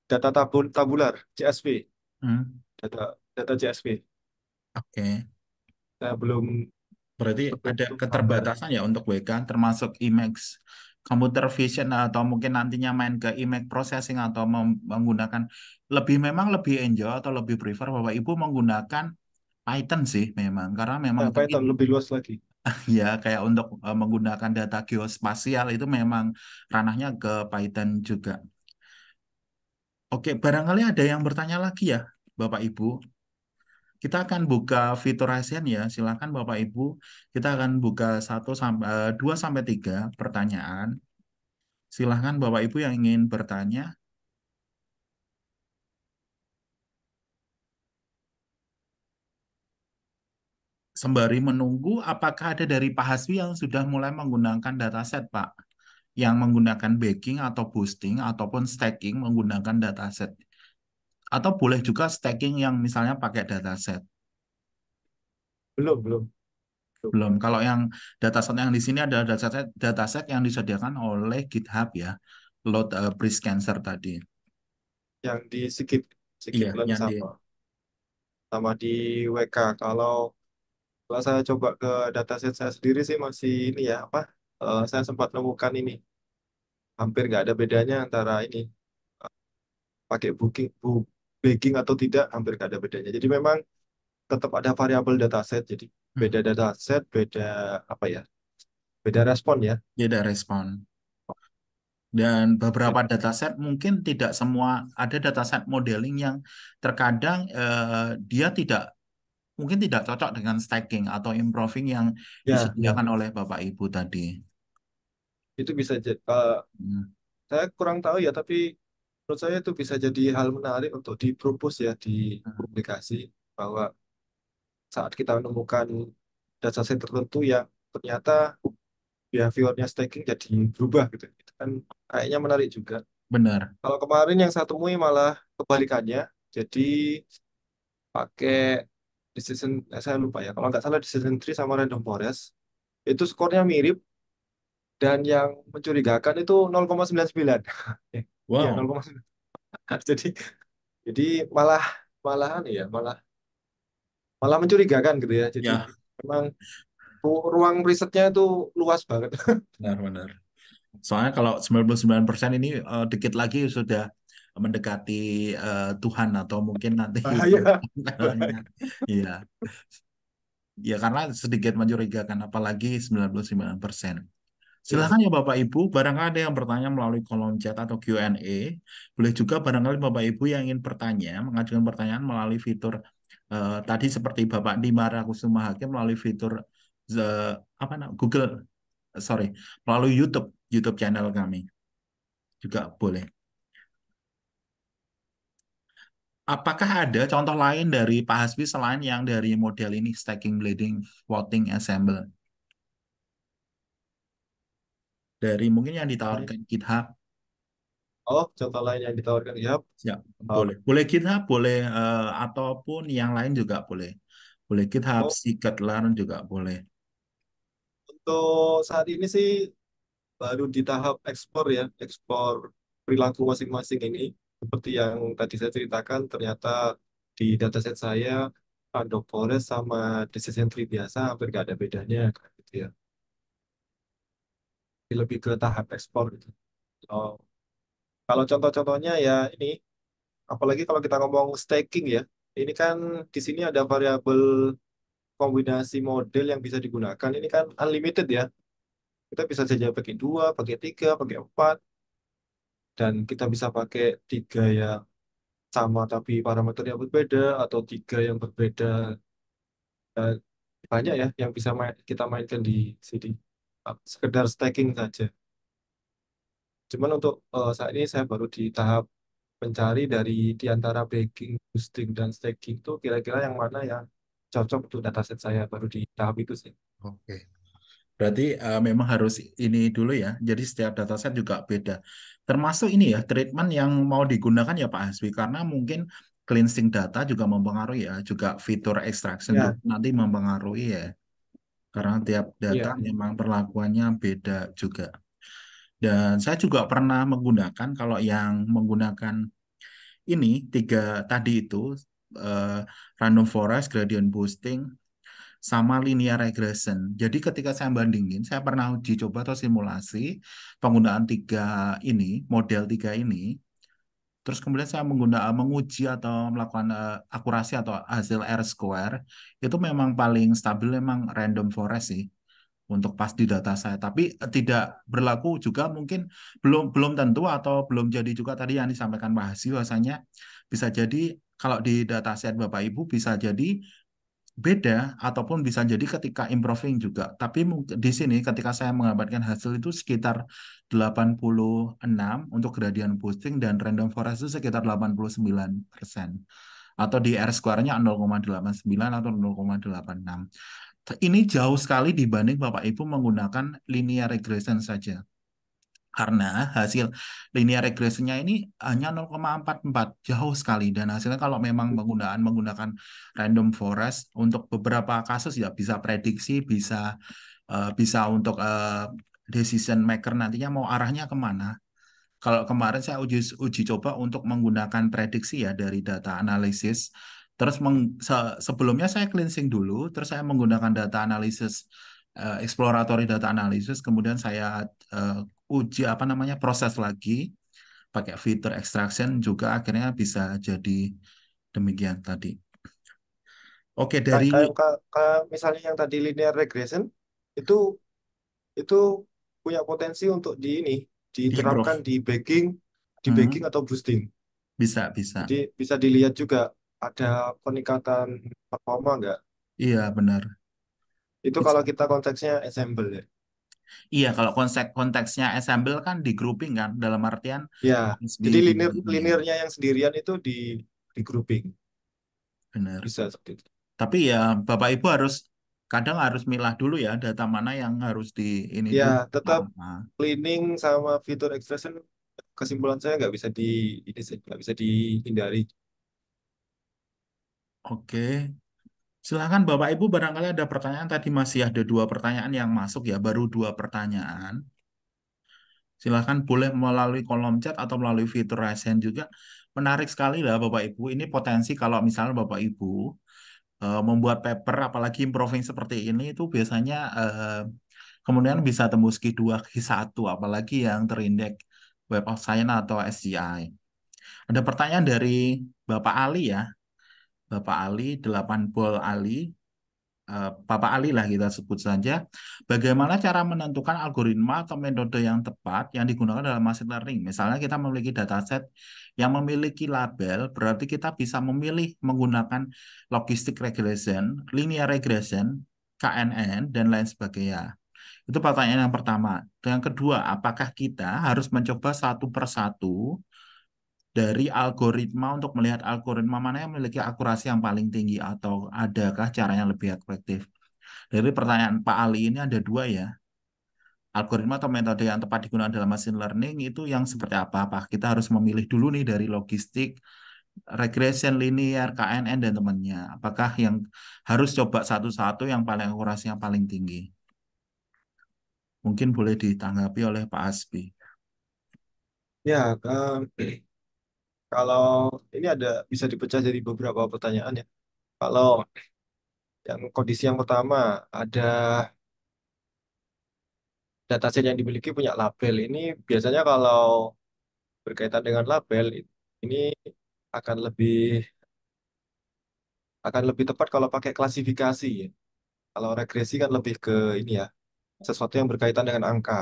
data tabul tabular CSV. Hmm. Data data CSV. Oke. Okay. Saya belum Berarti ada keterbatasan ya untuk WK termasuk IMAX computer vision atau mungkin nantinya main ke image processing atau menggunakan lebih memang lebih enjoy atau lebih prefer Bapak Ibu menggunakan Python sih memang karena memang nah, Python lebih luas lagi. ya kayak untuk e, menggunakan data geospasial itu memang ranahnya ke Python juga. Oke, barangkali ada yang bertanya lagi ya, Bapak Ibu kita akan buka fitur ASEAN ya. Silakan Bapak Ibu, kita akan buka 1 eh, sampai 2 sampai 3 pertanyaan. Silahkan Bapak Ibu yang ingin bertanya. Sembari menunggu, apakah ada dari Pak Haswi yang sudah mulai menggunakan dataset, Pak? Yang menggunakan backing atau boosting ataupun stacking menggunakan dataset? Atau boleh juga staking yang misalnya pakai dataset? Belum, belum. Belum. Kalau yang dataset yang di sini adalah dataset dataset yang disediakan oleh GitHub ya. Load uh, eh, cancer cancer tadi. Yang di skip skip iya, sama. Di... Sama di WK. Kalau kalau saya coba ke dataset saya sendiri sih masih ini ya apa? Uh, saya sempat nemukan ini. Hampir nggak ada bedanya antara ini eh, pakai booking baking atau tidak hampir tidak ada bedanya. Jadi memang tetap ada variabel dataset. Jadi hmm. beda dataset, beda apa ya? Beda respon ya. Beda respon. Dan beberapa iya. dataset mungkin tidak semua ada dataset modeling yang terkadang eh, dia tidak mungkin tidak cocok dengan stacking atau improving yang ya, disediakan ya. oleh Bapak Ibu tadi. Itu bisa uh, hmm. saya kurang tahu ya tapi menurut saya itu bisa jadi hal menarik untuk dipropos ya di publikasi bahwa saat kita menemukan data set tertentu yang ternyata behaviornya staking jadi berubah gitu itu kan kayaknya menarik juga benar kalau kemarin yang saya temui malah kebalikannya jadi pakai decision eh, saya lupa ya kalau nggak salah decision tree sama random forest itu skornya mirip dan yang mencurigakan itu 0,99 Iya, wow. jadi jadi malah malahan ya malah malah mencurigakan gitu ya. Jadi Ya, memang ruang risetnya itu luas banget. benar-benar. Soalnya kalau 99% ini eh, dikit lagi sudah mendekati uh, Tuhan atau mungkin nanti ah, Iya, bahaya. Iya. Ya, karena sedikit mencurigakan apalagi 99%. Iya. Silakan ya Bapak Ibu, barangkali ada yang bertanya melalui kolom chat atau Q&A. Boleh juga barangkali Bapak Ibu yang ingin bertanya, mengajukan pertanyaan melalui fitur uh, tadi seperti Bapak Dimara Kusuma Hakim melalui fitur the, apa Google sorry, melalui YouTube, YouTube channel kami. Juga boleh. Apakah ada contoh lain dari Pak Hasbi selain yang dari model ini, stacking, bleeding, floating assemble? dari mungkin yang ditawarkan GitHub. Oh, contoh lain yang ditawarkan ya? Ya, boleh. Boleh GitHub, boleh uh, ataupun yang lain juga boleh. Boleh GitHub, oh. Secret Learn juga boleh. Untuk saat ini sih baru di tahap ekspor ya, ekspor perilaku masing-masing ini. Seperti yang tadi saya ceritakan, ternyata di dataset saya Pando Forest sama Decision Tree biasa hampir nggak ada bedanya gitu ya lebih ke tahap ekspor gitu. Oh. Kalau contoh-contohnya ya ini, apalagi kalau kita ngomong staking ya, ini kan di sini ada variabel kombinasi model yang bisa digunakan. Ini kan unlimited ya. Kita bisa saja pakai dua, pakai tiga, pakai empat, dan kita bisa pakai tiga yang sama tapi parameternya berbeda atau tiga yang berbeda. Eh, banyak ya yang bisa main, kita mainkan di sini sekedar staking saja. Cuman untuk uh, saat ini saya baru di tahap mencari dari di antara baking, boosting, dan staking itu kira-kira yang mana yang cocok untuk dataset saya baru di tahap itu sih. Oke. Berarti uh, memang harus ini dulu ya. Jadi setiap dataset juga beda. Termasuk ini ya treatment yang mau digunakan ya Pak Hasbi karena mungkin cleansing data juga mempengaruhi ya, juga fitur extraction ya. nanti mempengaruhi ya. Karena tiap iya. data yeah. memang perlakuannya beda juga. Dan saya juga pernah menggunakan kalau yang menggunakan ini tiga tadi itu uh, random forest, gradient boosting, sama linear regression. Jadi ketika saya bandingin, saya pernah uji coba atau simulasi penggunaan tiga ini, model tiga ini, Terus kemudian saya menggunakan eh, menguji atau melakukan uh, akurasi atau hasil R square itu memang paling stabil memang random forest sih untuk pas di data saya. Tapi eh, tidak berlaku juga mungkin belum belum tentu atau belum jadi juga tadi yang disampaikan Pak Hasi bahasanya bisa jadi kalau di data set Bapak Ibu bisa jadi beda ataupun bisa jadi ketika improving juga. Tapi di sini ketika saya menggambarkan hasil itu sekitar 86 untuk gradient boosting dan random forest itu sekitar 89%. Atau di R square-nya 0,89 atau 0,86. Ini jauh sekali dibanding Bapak Ibu menggunakan linear regression saja karena hasil linear regresinya ini hanya 0,44 jauh sekali dan hasilnya kalau memang penggunaan hmm. menggunakan random forest untuk beberapa kasus ya bisa prediksi bisa uh, bisa untuk uh, decision maker nantinya mau arahnya kemana kalau kemarin saya uji uji coba untuk menggunakan prediksi ya dari data analisis terus meng, se, sebelumnya saya cleansing dulu terus saya menggunakan data analisis uh, exploratory data analysis kemudian saya uh, uji apa namanya proses lagi pakai fitur extraction juga akhirnya bisa jadi demikian tadi. Oke dari kalau, kalau misalnya yang tadi linear regression itu itu punya potensi untuk di ini diterapkan di, di baking di hmm. atau boosting. Bisa bisa. Jadi bisa dilihat juga ada peningkatan performa nggak? Iya benar. Itu bisa. kalau kita konteksnya ensemble ya. Iya, kalau konsep konteksnya assemble kan di grouping kan dalam artian Iya. jadi linear liniernya yang sendirian itu di di grouping. Benar. Bisa seperti itu. Tapi ya Bapak Ibu harus kadang harus milah dulu ya data mana yang harus di ini ya dulu. tetap nah. cleaning sama fitur extraction kesimpulan saya nggak bisa di ini nggak bisa dihindari oke Silahkan Bapak Ibu barangkali ada pertanyaan tadi masih ada dua pertanyaan yang masuk ya, baru dua pertanyaan. Silahkan boleh melalui kolom chat atau melalui fitur raise juga. Menarik sekali lah Bapak Ibu, ini potensi kalau misalnya Bapak Ibu uh, membuat paper apalagi improving seperti ini itu biasanya uh, kemudian bisa tembus ke dua q satu apalagi yang terindeks Web of Science atau SCI. Ada pertanyaan dari Bapak Ali ya. Bapak Ali, 8 bol Ali, eh, Bapak Ali lah kita sebut saja, bagaimana cara menentukan algoritma atau metode yang tepat yang digunakan dalam machine learning. Misalnya kita memiliki dataset yang memiliki label, berarti kita bisa memilih menggunakan logistik regression, linear regression, KNN, dan lain sebagainya. Itu pertanyaan yang pertama. yang kedua, apakah kita harus mencoba satu persatu dari algoritma untuk melihat algoritma mana yang memiliki akurasi yang paling tinggi atau adakah caranya lebih efektif. Dari pertanyaan Pak Ali ini ada dua ya. Algoritma atau metode yang tepat digunakan dalam machine learning itu yang seperti apa? Pak, kita harus memilih dulu nih dari logistik, regression linear, KNN dan temannya. Apakah yang harus coba satu-satu yang paling akurasi yang paling tinggi? Mungkin boleh ditanggapi oleh Pak Asbi. Ya, eh, kalau ini ada bisa dipecah jadi beberapa pertanyaan ya. Kalau yang kondisi yang pertama ada dataset yang dimiliki punya label. Ini biasanya kalau berkaitan dengan label ini akan lebih akan lebih tepat kalau pakai klasifikasi Kalau regresi kan lebih ke ini ya, sesuatu yang berkaitan dengan angka.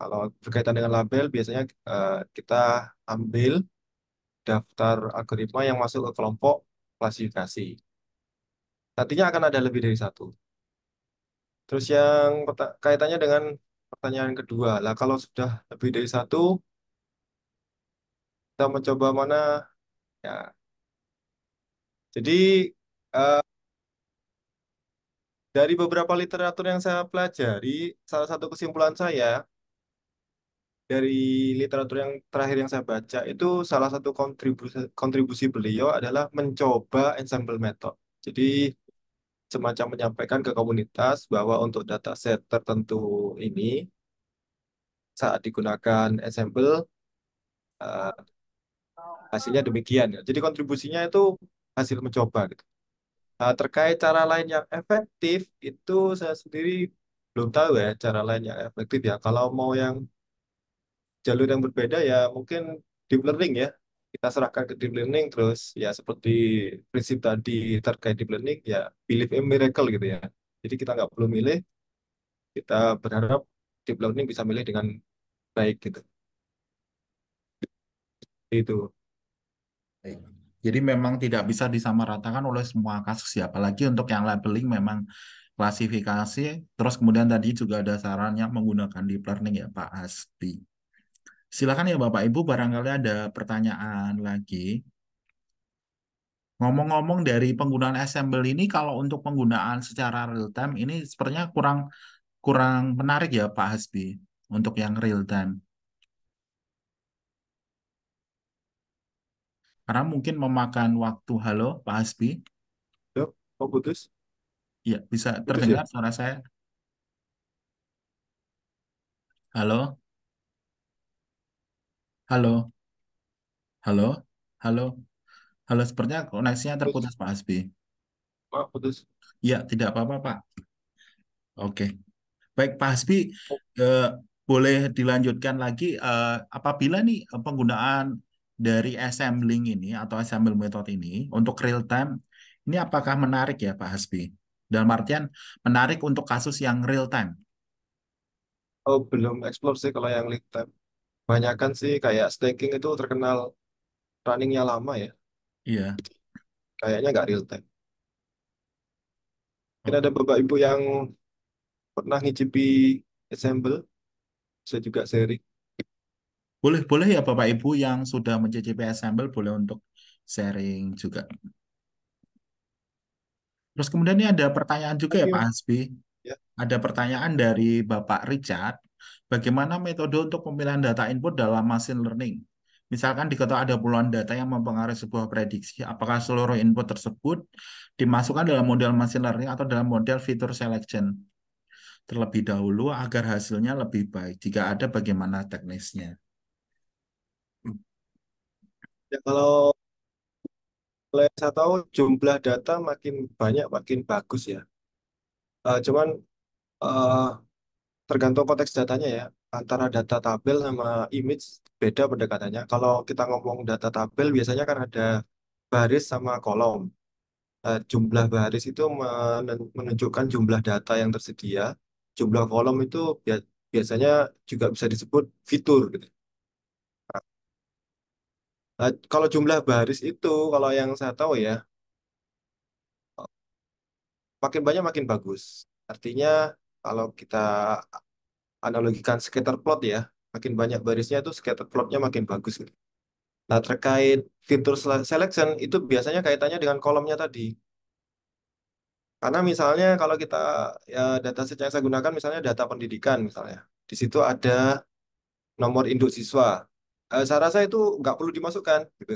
Kalau berkaitan dengan label, biasanya uh, kita ambil daftar algoritma yang masuk ke kelompok klasifikasi. Nantinya akan ada lebih dari satu. Terus yang kaitannya dengan pertanyaan kedua, lah kalau sudah lebih dari satu, kita mencoba mana? Ya. Jadi uh, dari beberapa literatur yang saya pelajari, salah satu kesimpulan saya dari literatur yang terakhir yang saya baca itu salah satu kontribusi kontribusi beliau adalah mencoba ensemble method. Jadi semacam menyampaikan ke komunitas bahwa untuk data set tertentu ini saat digunakan ensemble uh, hasilnya demikian. Ya. Jadi kontribusinya itu hasil mencoba gitu. Nah, terkait cara lain yang efektif itu saya sendiri belum tahu ya cara lain yang efektif ya. Kalau mau yang jalur yang berbeda ya mungkin deep learning ya kita serahkan ke deep learning terus ya seperti prinsip tadi terkait deep learning ya believe in miracle gitu ya jadi kita nggak perlu milih kita berharap deep learning bisa milih dengan baik gitu itu jadi memang tidak bisa disamaratakan oleh semua kasus ya apalagi untuk yang labeling memang klasifikasi terus kemudian tadi juga ada sarannya menggunakan deep learning ya Pak Asti Silakan ya Bapak Ibu, barangkali ada pertanyaan lagi. Ngomong-ngomong dari penggunaan assembly ini, kalau untuk penggunaan secara real time ini sepertinya kurang kurang menarik ya Pak Hasbi untuk yang real time. Karena mungkin memakan waktu. Halo Pak Hasbi. Ya, kok putus? Ya, bisa putus ya? terdengar ya? suara saya. Halo. Halo, halo, halo, halo. Sepertinya koneksinya terputus, Pak Hasbi. pak putus. ya tidak apa-apa, Pak. Oke. Baik, Pak Hasbi, eh, boleh dilanjutkan lagi eh, apabila nih penggunaan dari assembling ini atau assembling method ini untuk real time, ini apakah menarik ya, Pak Hasbi? Dalam artian menarik untuk kasus yang real time. Oh, belum explore sih kalau yang real time. Banyakan sih kayak staking itu terkenal runningnya lama ya. Iya. Kayaknya nggak real time. Mungkin oh. ada bapak ibu yang pernah ngicipi assemble, Saya juga sharing. Boleh, boleh ya Bapak Ibu yang sudah mencicipi assemble boleh untuk sharing juga. Terus kemudian ini ada pertanyaan juga ya Pak Hasbi. ya. Ada pertanyaan dari Bapak Richard bagaimana metode untuk pemilihan data input dalam machine learning. Misalkan diketahui ada puluhan data yang mempengaruhi sebuah prediksi, apakah seluruh input tersebut dimasukkan dalam model machine learning atau dalam model fitur selection terlebih dahulu agar hasilnya lebih baik. Jika ada, bagaimana teknisnya? Ya, kalau saya tahu jumlah data makin banyak makin bagus ya. Uh, cuman uh, tergantung konteks datanya ya. Antara data tabel sama image beda pendekatannya. Kalau kita ngomong data tabel biasanya kan ada baris sama kolom. uh, jumlah baris itu menunjukkan jumlah data yang tersedia. Jumlah kolom itu bi- biasanya juga bisa disebut fitur gitu. uh, kalau jumlah baris itu kalau yang saya tahu ya makin banyak makin bagus. Artinya kalau kita analogikan scatter plot ya, makin banyak barisnya itu scatter plotnya makin bagus. Nah terkait fitur selection itu biasanya kaitannya dengan kolomnya tadi. Karena misalnya kalau kita ya, set yang saya gunakan misalnya data pendidikan misalnya, di situ ada nomor induk siswa. Eh, saya rasa itu nggak perlu dimasukkan. Gitu.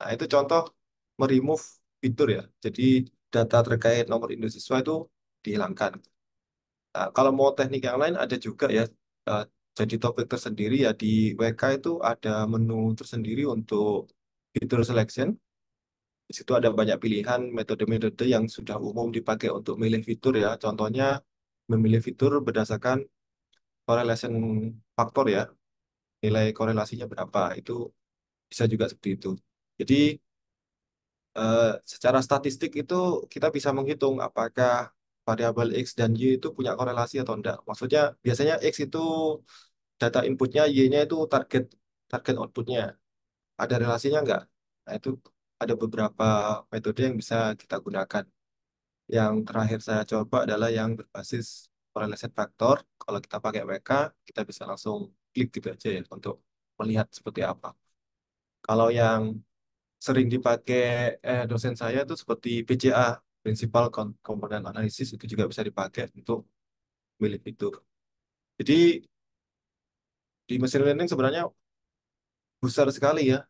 Nah itu contoh meremove fitur ya. Jadi data terkait nomor induk siswa itu dihilangkan. Eh, kalau mau teknik yang lain ada juga ya eh, jadi topik tersendiri ya di WK itu ada menu tersendiri untuk feature selection. Di situ ada banyak pilihan metode-metode yang sudah umum dipakai untuk memilih fitur ya. Contohnya memilih fitur berdasarkan correlation faktor ya. Nilai korelasinya berapa itu bisa juga seperti itu. Jadi eh, secara statistik itu kita bisa menghitung apakah variabel X dan Y itu punya korelasi atau enggak. Maksudnya biasanya X itu data inputnya, Y-nya itu target target outputnya. Ada relasinya enggak? Nah, itu ada beberapa metode yang bisa kita gunakan. Yang terakhir saya coba adalah yang berbasis correlation factor. Kalau kita pakai WK, kita bisa langsung klik gitu aja ya untuk melihat seperti apa. Kalau yang sering dipakai eh, dosen saya itu seperti PCA prinsipal komponen analisis itu juga bisa dipakai untuk milik fitur. Jadi di machine learning sebenarnya besar sekali ya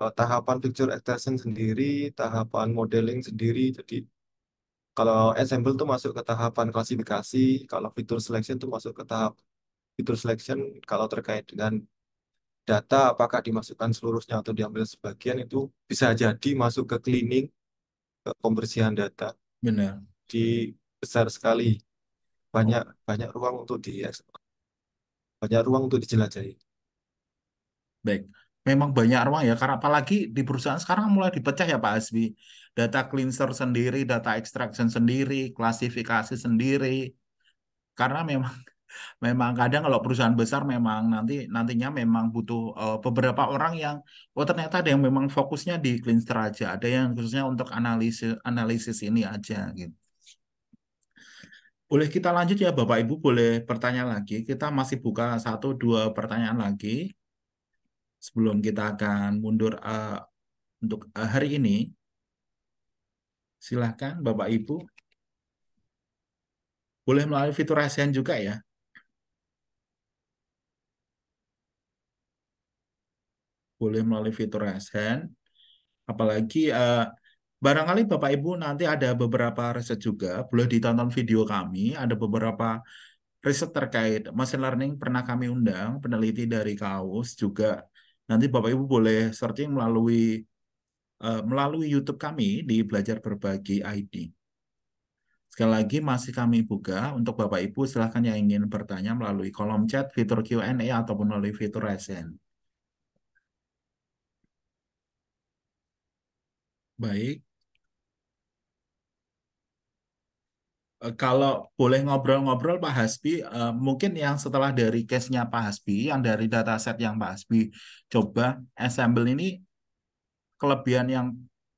eh, tahapan picture extraction sendiri, tahapan modeling sendiri. Jadi kalau ensemble itu masuk ke tahapan klasifikasi, kalau fitur selection itu masuk ke tahap fitur selection, kalau terkait dengan data apakah dimasukkan seluruhnya atau diambil sebagian itu bisa jadi masuk ke cleaning pembersihan data. Benar. Di besar sekali. Banyak oh. banyak ruang untuk di banyak ruang untuk dijelajahi. Baik. Memang banyak ruang ya, karena apalagi di perusahaan sekarang mulai dipecah ya Pak Hasbi. Data cleanser sendiri, data extraction sendiri, klasifikasi sendiri. Karena memang memang kadang kalau perusahaan besar memang nanti nantinya memang butuh uh, beberapa orang yang oh ternyata ada yang memang fokusnya di cleanster aja, ada yang khususnya untuk analisis analisis ini aja gitu. Boleh kita lanjut ya Bapak Ibu boleh bertanya lagi. Kita masih buka satu dua pertanyaan lagi sebelum kita akan mundur uh, untuk uh, hari ini. Silahkan Bapak Ibu boleh melalui fitur ASEAN juga ya. boleh melalui fitur resen. Apalagi uh, barangkali Bapak Ibu nanti ada beberapa riset juga, boleh ditonton video kami, ada beberapa riset terkait machine learning pernah kami undang peneliti dari KAUS juga. Nanti Bapak Ibu boleh searching melalui uh, melalui YouTube kami di Belajar Berbagi ID. Sekali lagi masih kami buka untuk Bapak Ibu silahkan yang ingin bertanya melalui kolom chat, fitur Q&A ataupun melalui fitur resen. Baik. Eh, kalau boleh ngobrol-ngobrol Pak Hasbi, eh, mungkin yang setelah dari case-nya Pak Hasbi, yang dari dataset yang Pak Hasbi coba assemble ini kelebihan yang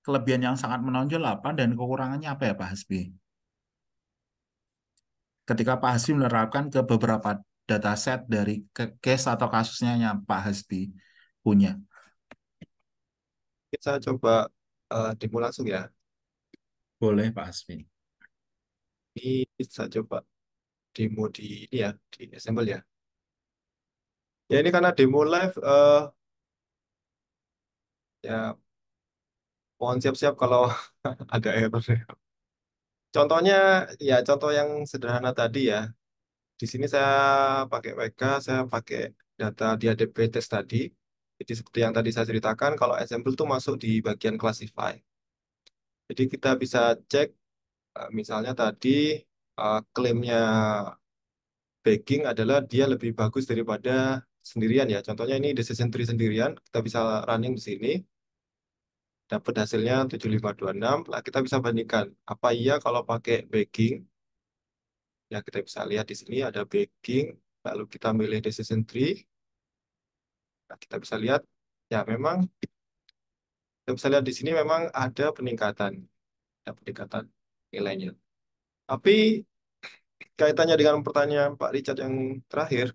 kelebihan yang sangat menonjol apa dan kekurangannya apa ya Pak Hasbi? Ketika Pak Hasbi menerapkan ke beberapa dataset dari case atau kasusnya yang Pak Hasbi punya. Kita coba uh, demo langsung ya. Boleh Pak Asmi. Ini saya coba demo di ini ya, di assemble ya. Ya ini karena demo live, uh, ya mohon siap-siap kalau ada error. Ya. Contohnya ya contoh yang sederhana tadi ya. Di sini saya pakai WK, saya pakai data di ADP test tadi. Jadi seperti yang tadi saya ceritakan, kalau example itu masuk di bagian classify. Jadi kita bisa cek eh, misalnya tadi eh, klaimnya baking adalah dia lebih bagus daripada sendirian ya. Contohnya ini decision tree sendirian, kita bisa running di sini. Dapat hasilnya 7526. Nah, kita bisa bandingkan apa iya kalau pakai baking. Ya, kita bisa lihat di sini ada baking, lalu kita milih decision tree Nah, kita bisa lihat, ya memang kita bisa lihat di sini memang ada peningkatan, ada peningkatan nilainya. Tapi kaitannya dengan pertanyaan Pak Richard yang terakhir,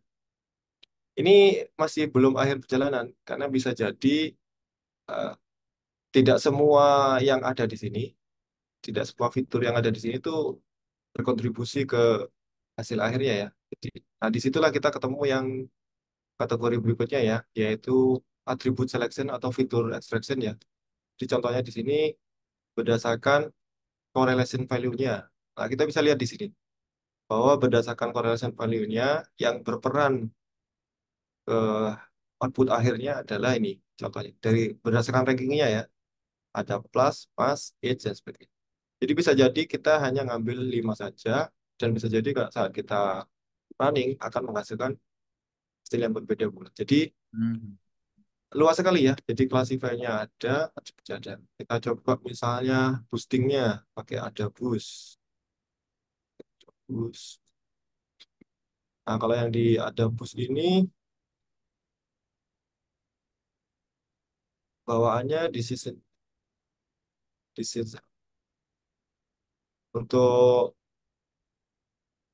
ini masih belum akhir perjalanan karena bisa jadi uh, tidak semua yang ada di sini, tidak semua fitur yang ada di sini itu berkontribusi ke hasil akhirnya ya. Jadi, nah disitulah kita ketemu yang kategori berikutnya ya, yaitu atribut selection atau fitur extraction ya. Di contohnya di sini berdasarkan correlation value-nya. Nah, kita bisa lihat di sini bahwa berdasarkan correlation value-nya yang berperan ke output akhirnya adalah ini contohnya dari berdasarkan rankingnya ya ada plus, pas, edge dan sebagainya. Jadi bisa jadi kita hanya ngambil lima saja dan bisa jadi saat kita running akan menghasilkan tekstil yang berbeda pula. Jadi hmm. luas sekali ya. Jadi klasifikasinya ada, ada. Kita coba misalnya boostingnya pakai ada bus. Bus. Nah, kalau yang di ada bus ini bawaannya di sisi di sisi untuk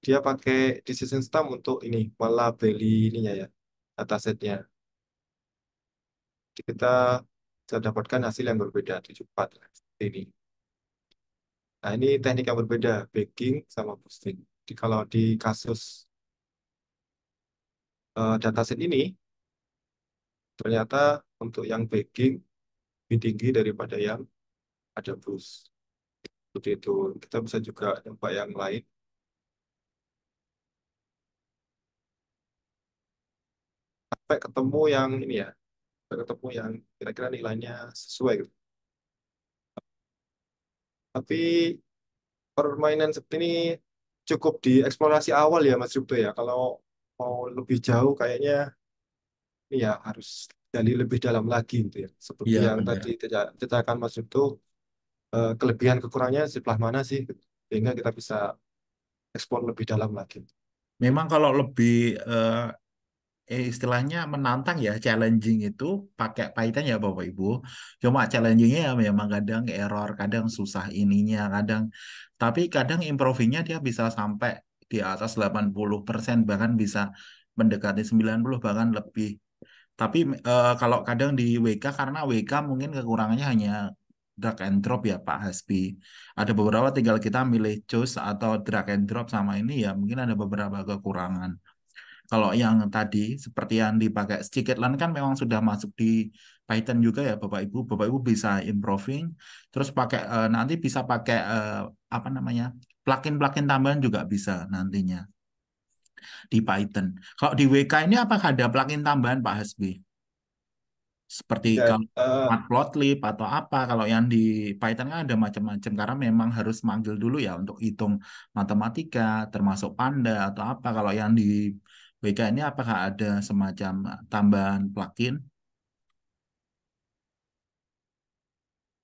dia pakai decision stamp untuk ini melabeli ininya ya datasetnya kita bisa dapatkan hasil yang berbeda 74 seperti ini nah ini teknik yang berbeda baking sama boosting di, kalau di kasus uh, eh, dataset ini ternyata untuk yang baking lebih tinggi daripada yang ada boost seperti itu kita bisa juga nyoba yang lain sampai ketemu yang ini ya sampai ketemu yang kira-kira nilainya sesuai gitu. tapi permainan seperti ini cukup dieksplorasi awal ya Mas Ripto ya kalau mau lebih jauh kayaknya ini ya harus jadi lebih dalam lagi gitu ya seperti ya, yang ya. tadi ceritakan Mas Ripto eh, kelebihan kekurangannya sebelah mana sih gitu. sehingga kita bisa ekspor lebih dalam lagi. Memang kalau lebih eh, eh, istilahnya menantang ya challenging itu pakai Python ya Bapak Ibu cuma challengingnya ya memang kadang error kadang susah ininya kadang tapi kadang improvingnya dia bisa sampai di atas 80% bahkan bisa mendekati 90 bahkan lebih tapi eh, kalau kadang di WK karena WK mungkin kekurangannya hanya drag and drop ya Pak Hasbi. Ada beberapa tinggal kita milih choose atau drag and drop sama ini ya mungkin ada beberapa kekurangan. Kalau yang tadi seperti yang dipakai sedikit kan memang sudah masuk di Python juga ya Bapak Ibu. Bapak Ibu bisa improving, terus pakai uh, nanti bisa pakai uh, apa namanya? plugin-plugin tambahan juga bisa nantinya di Python. Kalau di WK ini apakah ada plugin tambahan Pak Hasbi? Seperti ya, kalau uh, matplotlib atau apa kalau yang di Python kan ada macam-macam karena memang harus manggil dulu ya untuk hitung matematika termasuk panda atau apa kalau yang di WK ini apakah ada semacam tambahan plugin?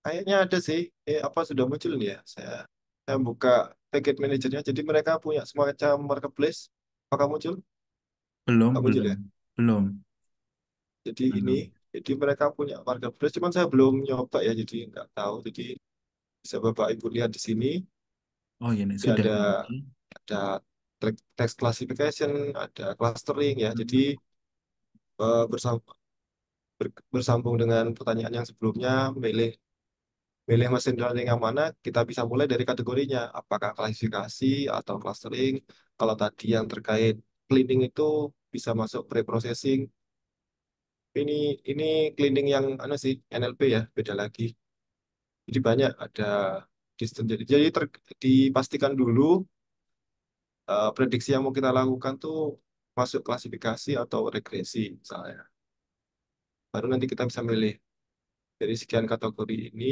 Kayaknya ada sih. Eh, apa sudah muncul nih ya? Saya, saya buka package manajernya. Jadi mereka punya semacam marketplace. Apakah muncul? Belum, muncul belum, ya? belum, Jadi ini, jadi mereka punya marketplace. Cuman saya belum nyoba ya, jadi nggak tahu. Jadi bisa Bapak Ibu lihat di sini. Oh, ini iya Jadi sudah ada ada text classification, ada clustering ya. Jadi eh, bersama bersambung dengan pertanyaan yang sebelumnya, milih milih mesin learning yang mana, kita bisa mulai dari kategorinya, apakah klasifikasi atau clustering. Kalau tadi yang terkait cleaning itu bisa masuk pre-processing. Ini ini cleaning yang anu sih NLP ya, beda lagi. Jadi banyak ada distance. Jadi, jadi ter, dipastikan dulu uh, prediksi yang mau kita lakukan tuh masuk klasifikasi atau regresi misalnya. Baru nanti kita bisa milih dari sekian kategori ini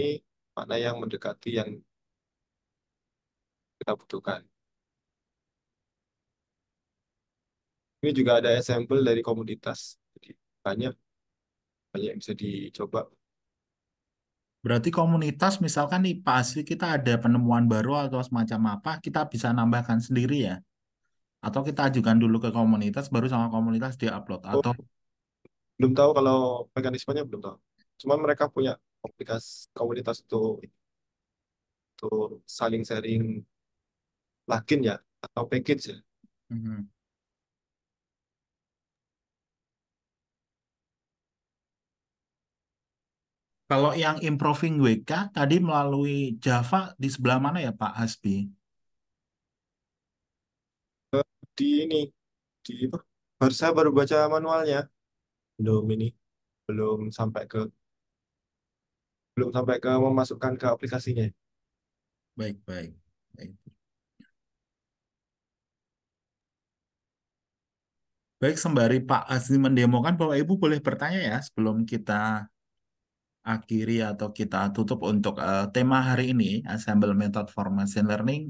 mana yang mendekati yang kita butuhkan. Ini juga ada sampel dari komoditas, jadi banyak banyak yang bisa dicoba. Berarti komunitas misalkan nih Pak kita ada penemuan baru atau semacam apa, kita bisa nambahkan sendiri ya? Atau kita ajukan dulu ke komunitas baru sama komunitas dia upload oh. atau belum tahu kalau mekanismenya belum tahu. cuma mereka punya aplikasi komunitas itu untuk saling sharing plugin ya atau package ya. Mm -hmm. Kalau yang improving WK tadi melalui Java di sebelah mana ya Pak Hasbi? Di ini, di apa? Baru saya baru baca manualnya. Belum ini, belum sampai ke belum sampai ke memasukkan ke aplikasinya. Baik, baik. Baik. Baik, sembari Pak Azli mendemokan, Bapak Ibu boleh bertanya ya sebelum kita akhiri atau kita tutup untuk uh, tema hari ini Assemble Method for Machine Learning.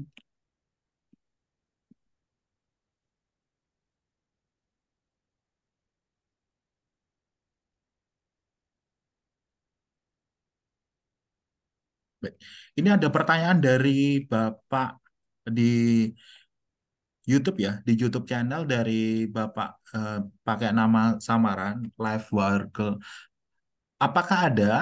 Ini ada pertanyaan dari Bapak di YouTube ya, di YouTube channel dari Bapak eh, pakai nama samaran Live Worker apakah ada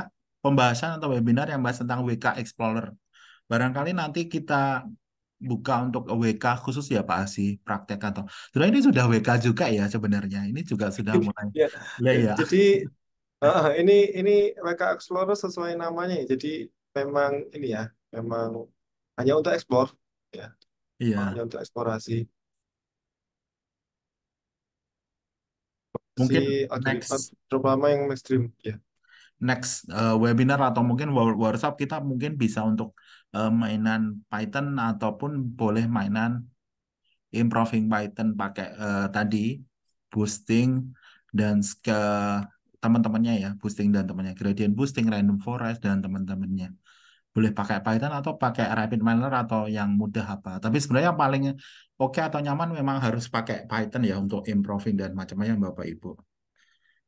pembahasan atau webinar yang bahas tentang WK Explorer? Barangkali nanti kita buka untuk WK khusus ya Pak Asi praktek atau sudah ini sudah WK juga ya sebenarnya. Ini juga sudah iya, mulai. ya, ya, ya. Jadi uh, ini ini WK Explorer sesuai namanya. Ya. Jadi memang ini ya, memang hanya untuk eksplor ya. Iya. Hanya untuk eksplorasi. Mungkin si next terutama yang mainstream ya next uh, webinar atau mungkin workshop kita mungkin bisa untuk uh, mainan Python ataupun boleh mainan improving Python pakai uh, tadi boosting dan ke teman-temannya ya boosting dan temannya gradient boosting random forest dan teman-temannya boleh pakai Python atau pakai rapid miner atau yang mudah apa tapi sebenarnya paling oke okay atau nyaman memang harus pakai Python ya untuk improving dan macam macam-macam ya, bapak ibu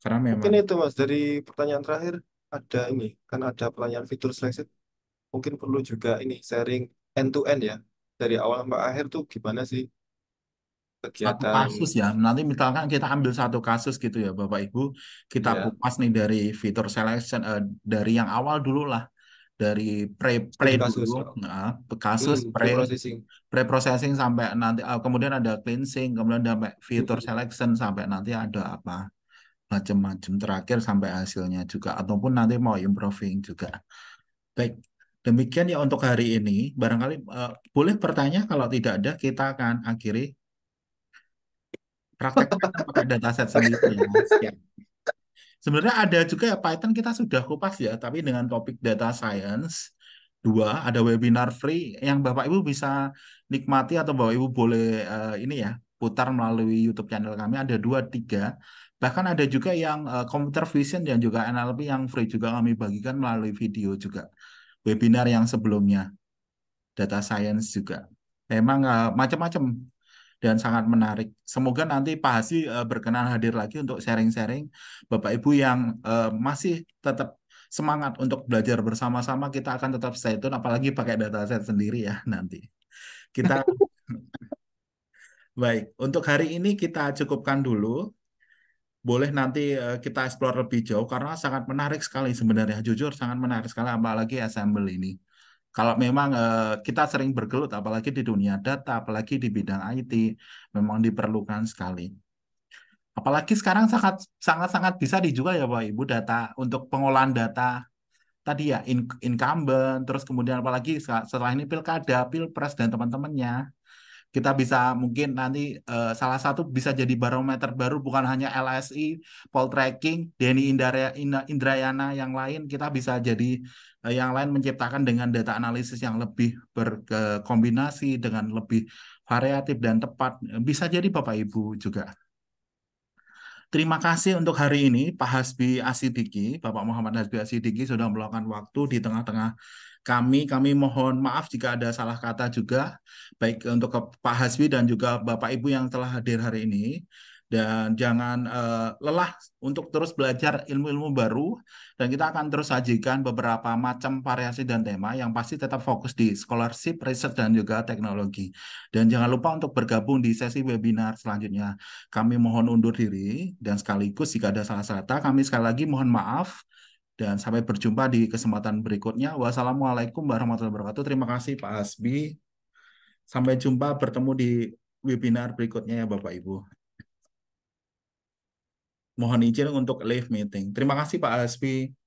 karena Mungkin itu Mas, dari pertanyaan terakhir ada ini, kan ada pertanyaan fitur seleksi. Mungkin perlu juga ini sharing end to end ya. Dari awal sampai akhir tuh gimana sih satu kasus ya. Nanti misalkan kita ambil satu kasus gitu ya, Bapak Ibu, kita yeah. kupas nih dari fitur selection uh, eh, dari yang awal dulu lah, dari pre pre kasus. dulu, oh. nah, kasus. nah, kasus Hmm, pre processing pre-processing sampai nanti uh, kemudian ada cleansing, kemudian sampai fitur selection sampai nanti ada apa? macam-macam terakhir sampai hasilnya juga ataupun nanti mau improving juga. Baik, demikian ya untuk hari ini. Barangkali uh, boleh bertanya kalau tidak ada kita akan akhiri praktek pakai dataset sendiri ya, ya. Sebenarnya ada juga ya Python kita sudah kupas ya, tapi dengan topik data science dua ada webinar free yang Bapak Ibu bisa nikmati atau Bapak Ibu boleh uh, ini ya putar melalui YouTube channel kami ada dua tiga Bahkan ada juga yang uh, computer vision dan juga NLP yang free juga kami bagikan melalui video juga. Webinar yang sebelumnya. Data science juga. Memang uh, macam-macam dan sangat menarik. Semoga nanti Pak Hasi uh, berkenan hadir lagi untuk sharing-sharing Bapak Ibu yang uh, masih tetap semangat untuk belajar bersama-sama kita akan tetap stay tune apalagi pakai data set sendiri ya nanti. Kita Baik, untuk hari ini kita cukupkan dulu boleh nanti eh, kita explore lebih jauh karena sangat menarik sekali sebenarnya jujur sangat menarik sekali apalagi assemble ini kalau memang eh, kita sering bergelut apalagi di dunia data apalagi di bidang IT memang diperlukan sekali apalagi sekarang sangat sangat sangat bisa dijual ya Bapak Ibu data untuk pengolahan data tadi ya incumbent terus kemudian apalagi setelah ini pilkada pilpres dan teman-temannya kita bisa mungkin nanti uh, salah satu bisa jadi barometer baru bukan hanya LSI, tracking, Denny Indrayana yang lain kita bisa jadi uh, yang lain menciptakan dengan data analisis yang lebih berkombinasi dengan lebih variatif dan tepat eh, bisa jadi Bapak Ibu juga. Terima kasih untuk hari ini Pak Hasbi Asidiki, Bapak Muhammad Hasbi Asidiki sudah meluangkan waktu di tengah-tengah kami. Kami mohon maaf jika ada salah kata juga, baik untuk ke Pak Hasbi dan juga Bapak Ibu yang telah hadir hari ini. Dan jangan uh, lelah untuk terus belajar ilmu-ilmu baru. Dan kita akan terus sajikan beberapa macam variasi dan tema yang pasti tetap fokus di scholarship, research dan juga teknologi. Dan jangan lupa untuk bergabung di sesi webinar selanjutnya. Kami mohon undur diri dan sekaligus jika ada salah kata, kami sekali lagi mohon maaf. Dan sampai berjumpa di kesempatan berikutnya. Wassalamualaikum warahmatullahi wabarakatuh. Terima kasih Pak Asbi. Sampai jumpa bertemu di webinar berikutnya ya Bapak Ibu. Mohon izin untuk live meeting. Terima kasih Pak Asbi.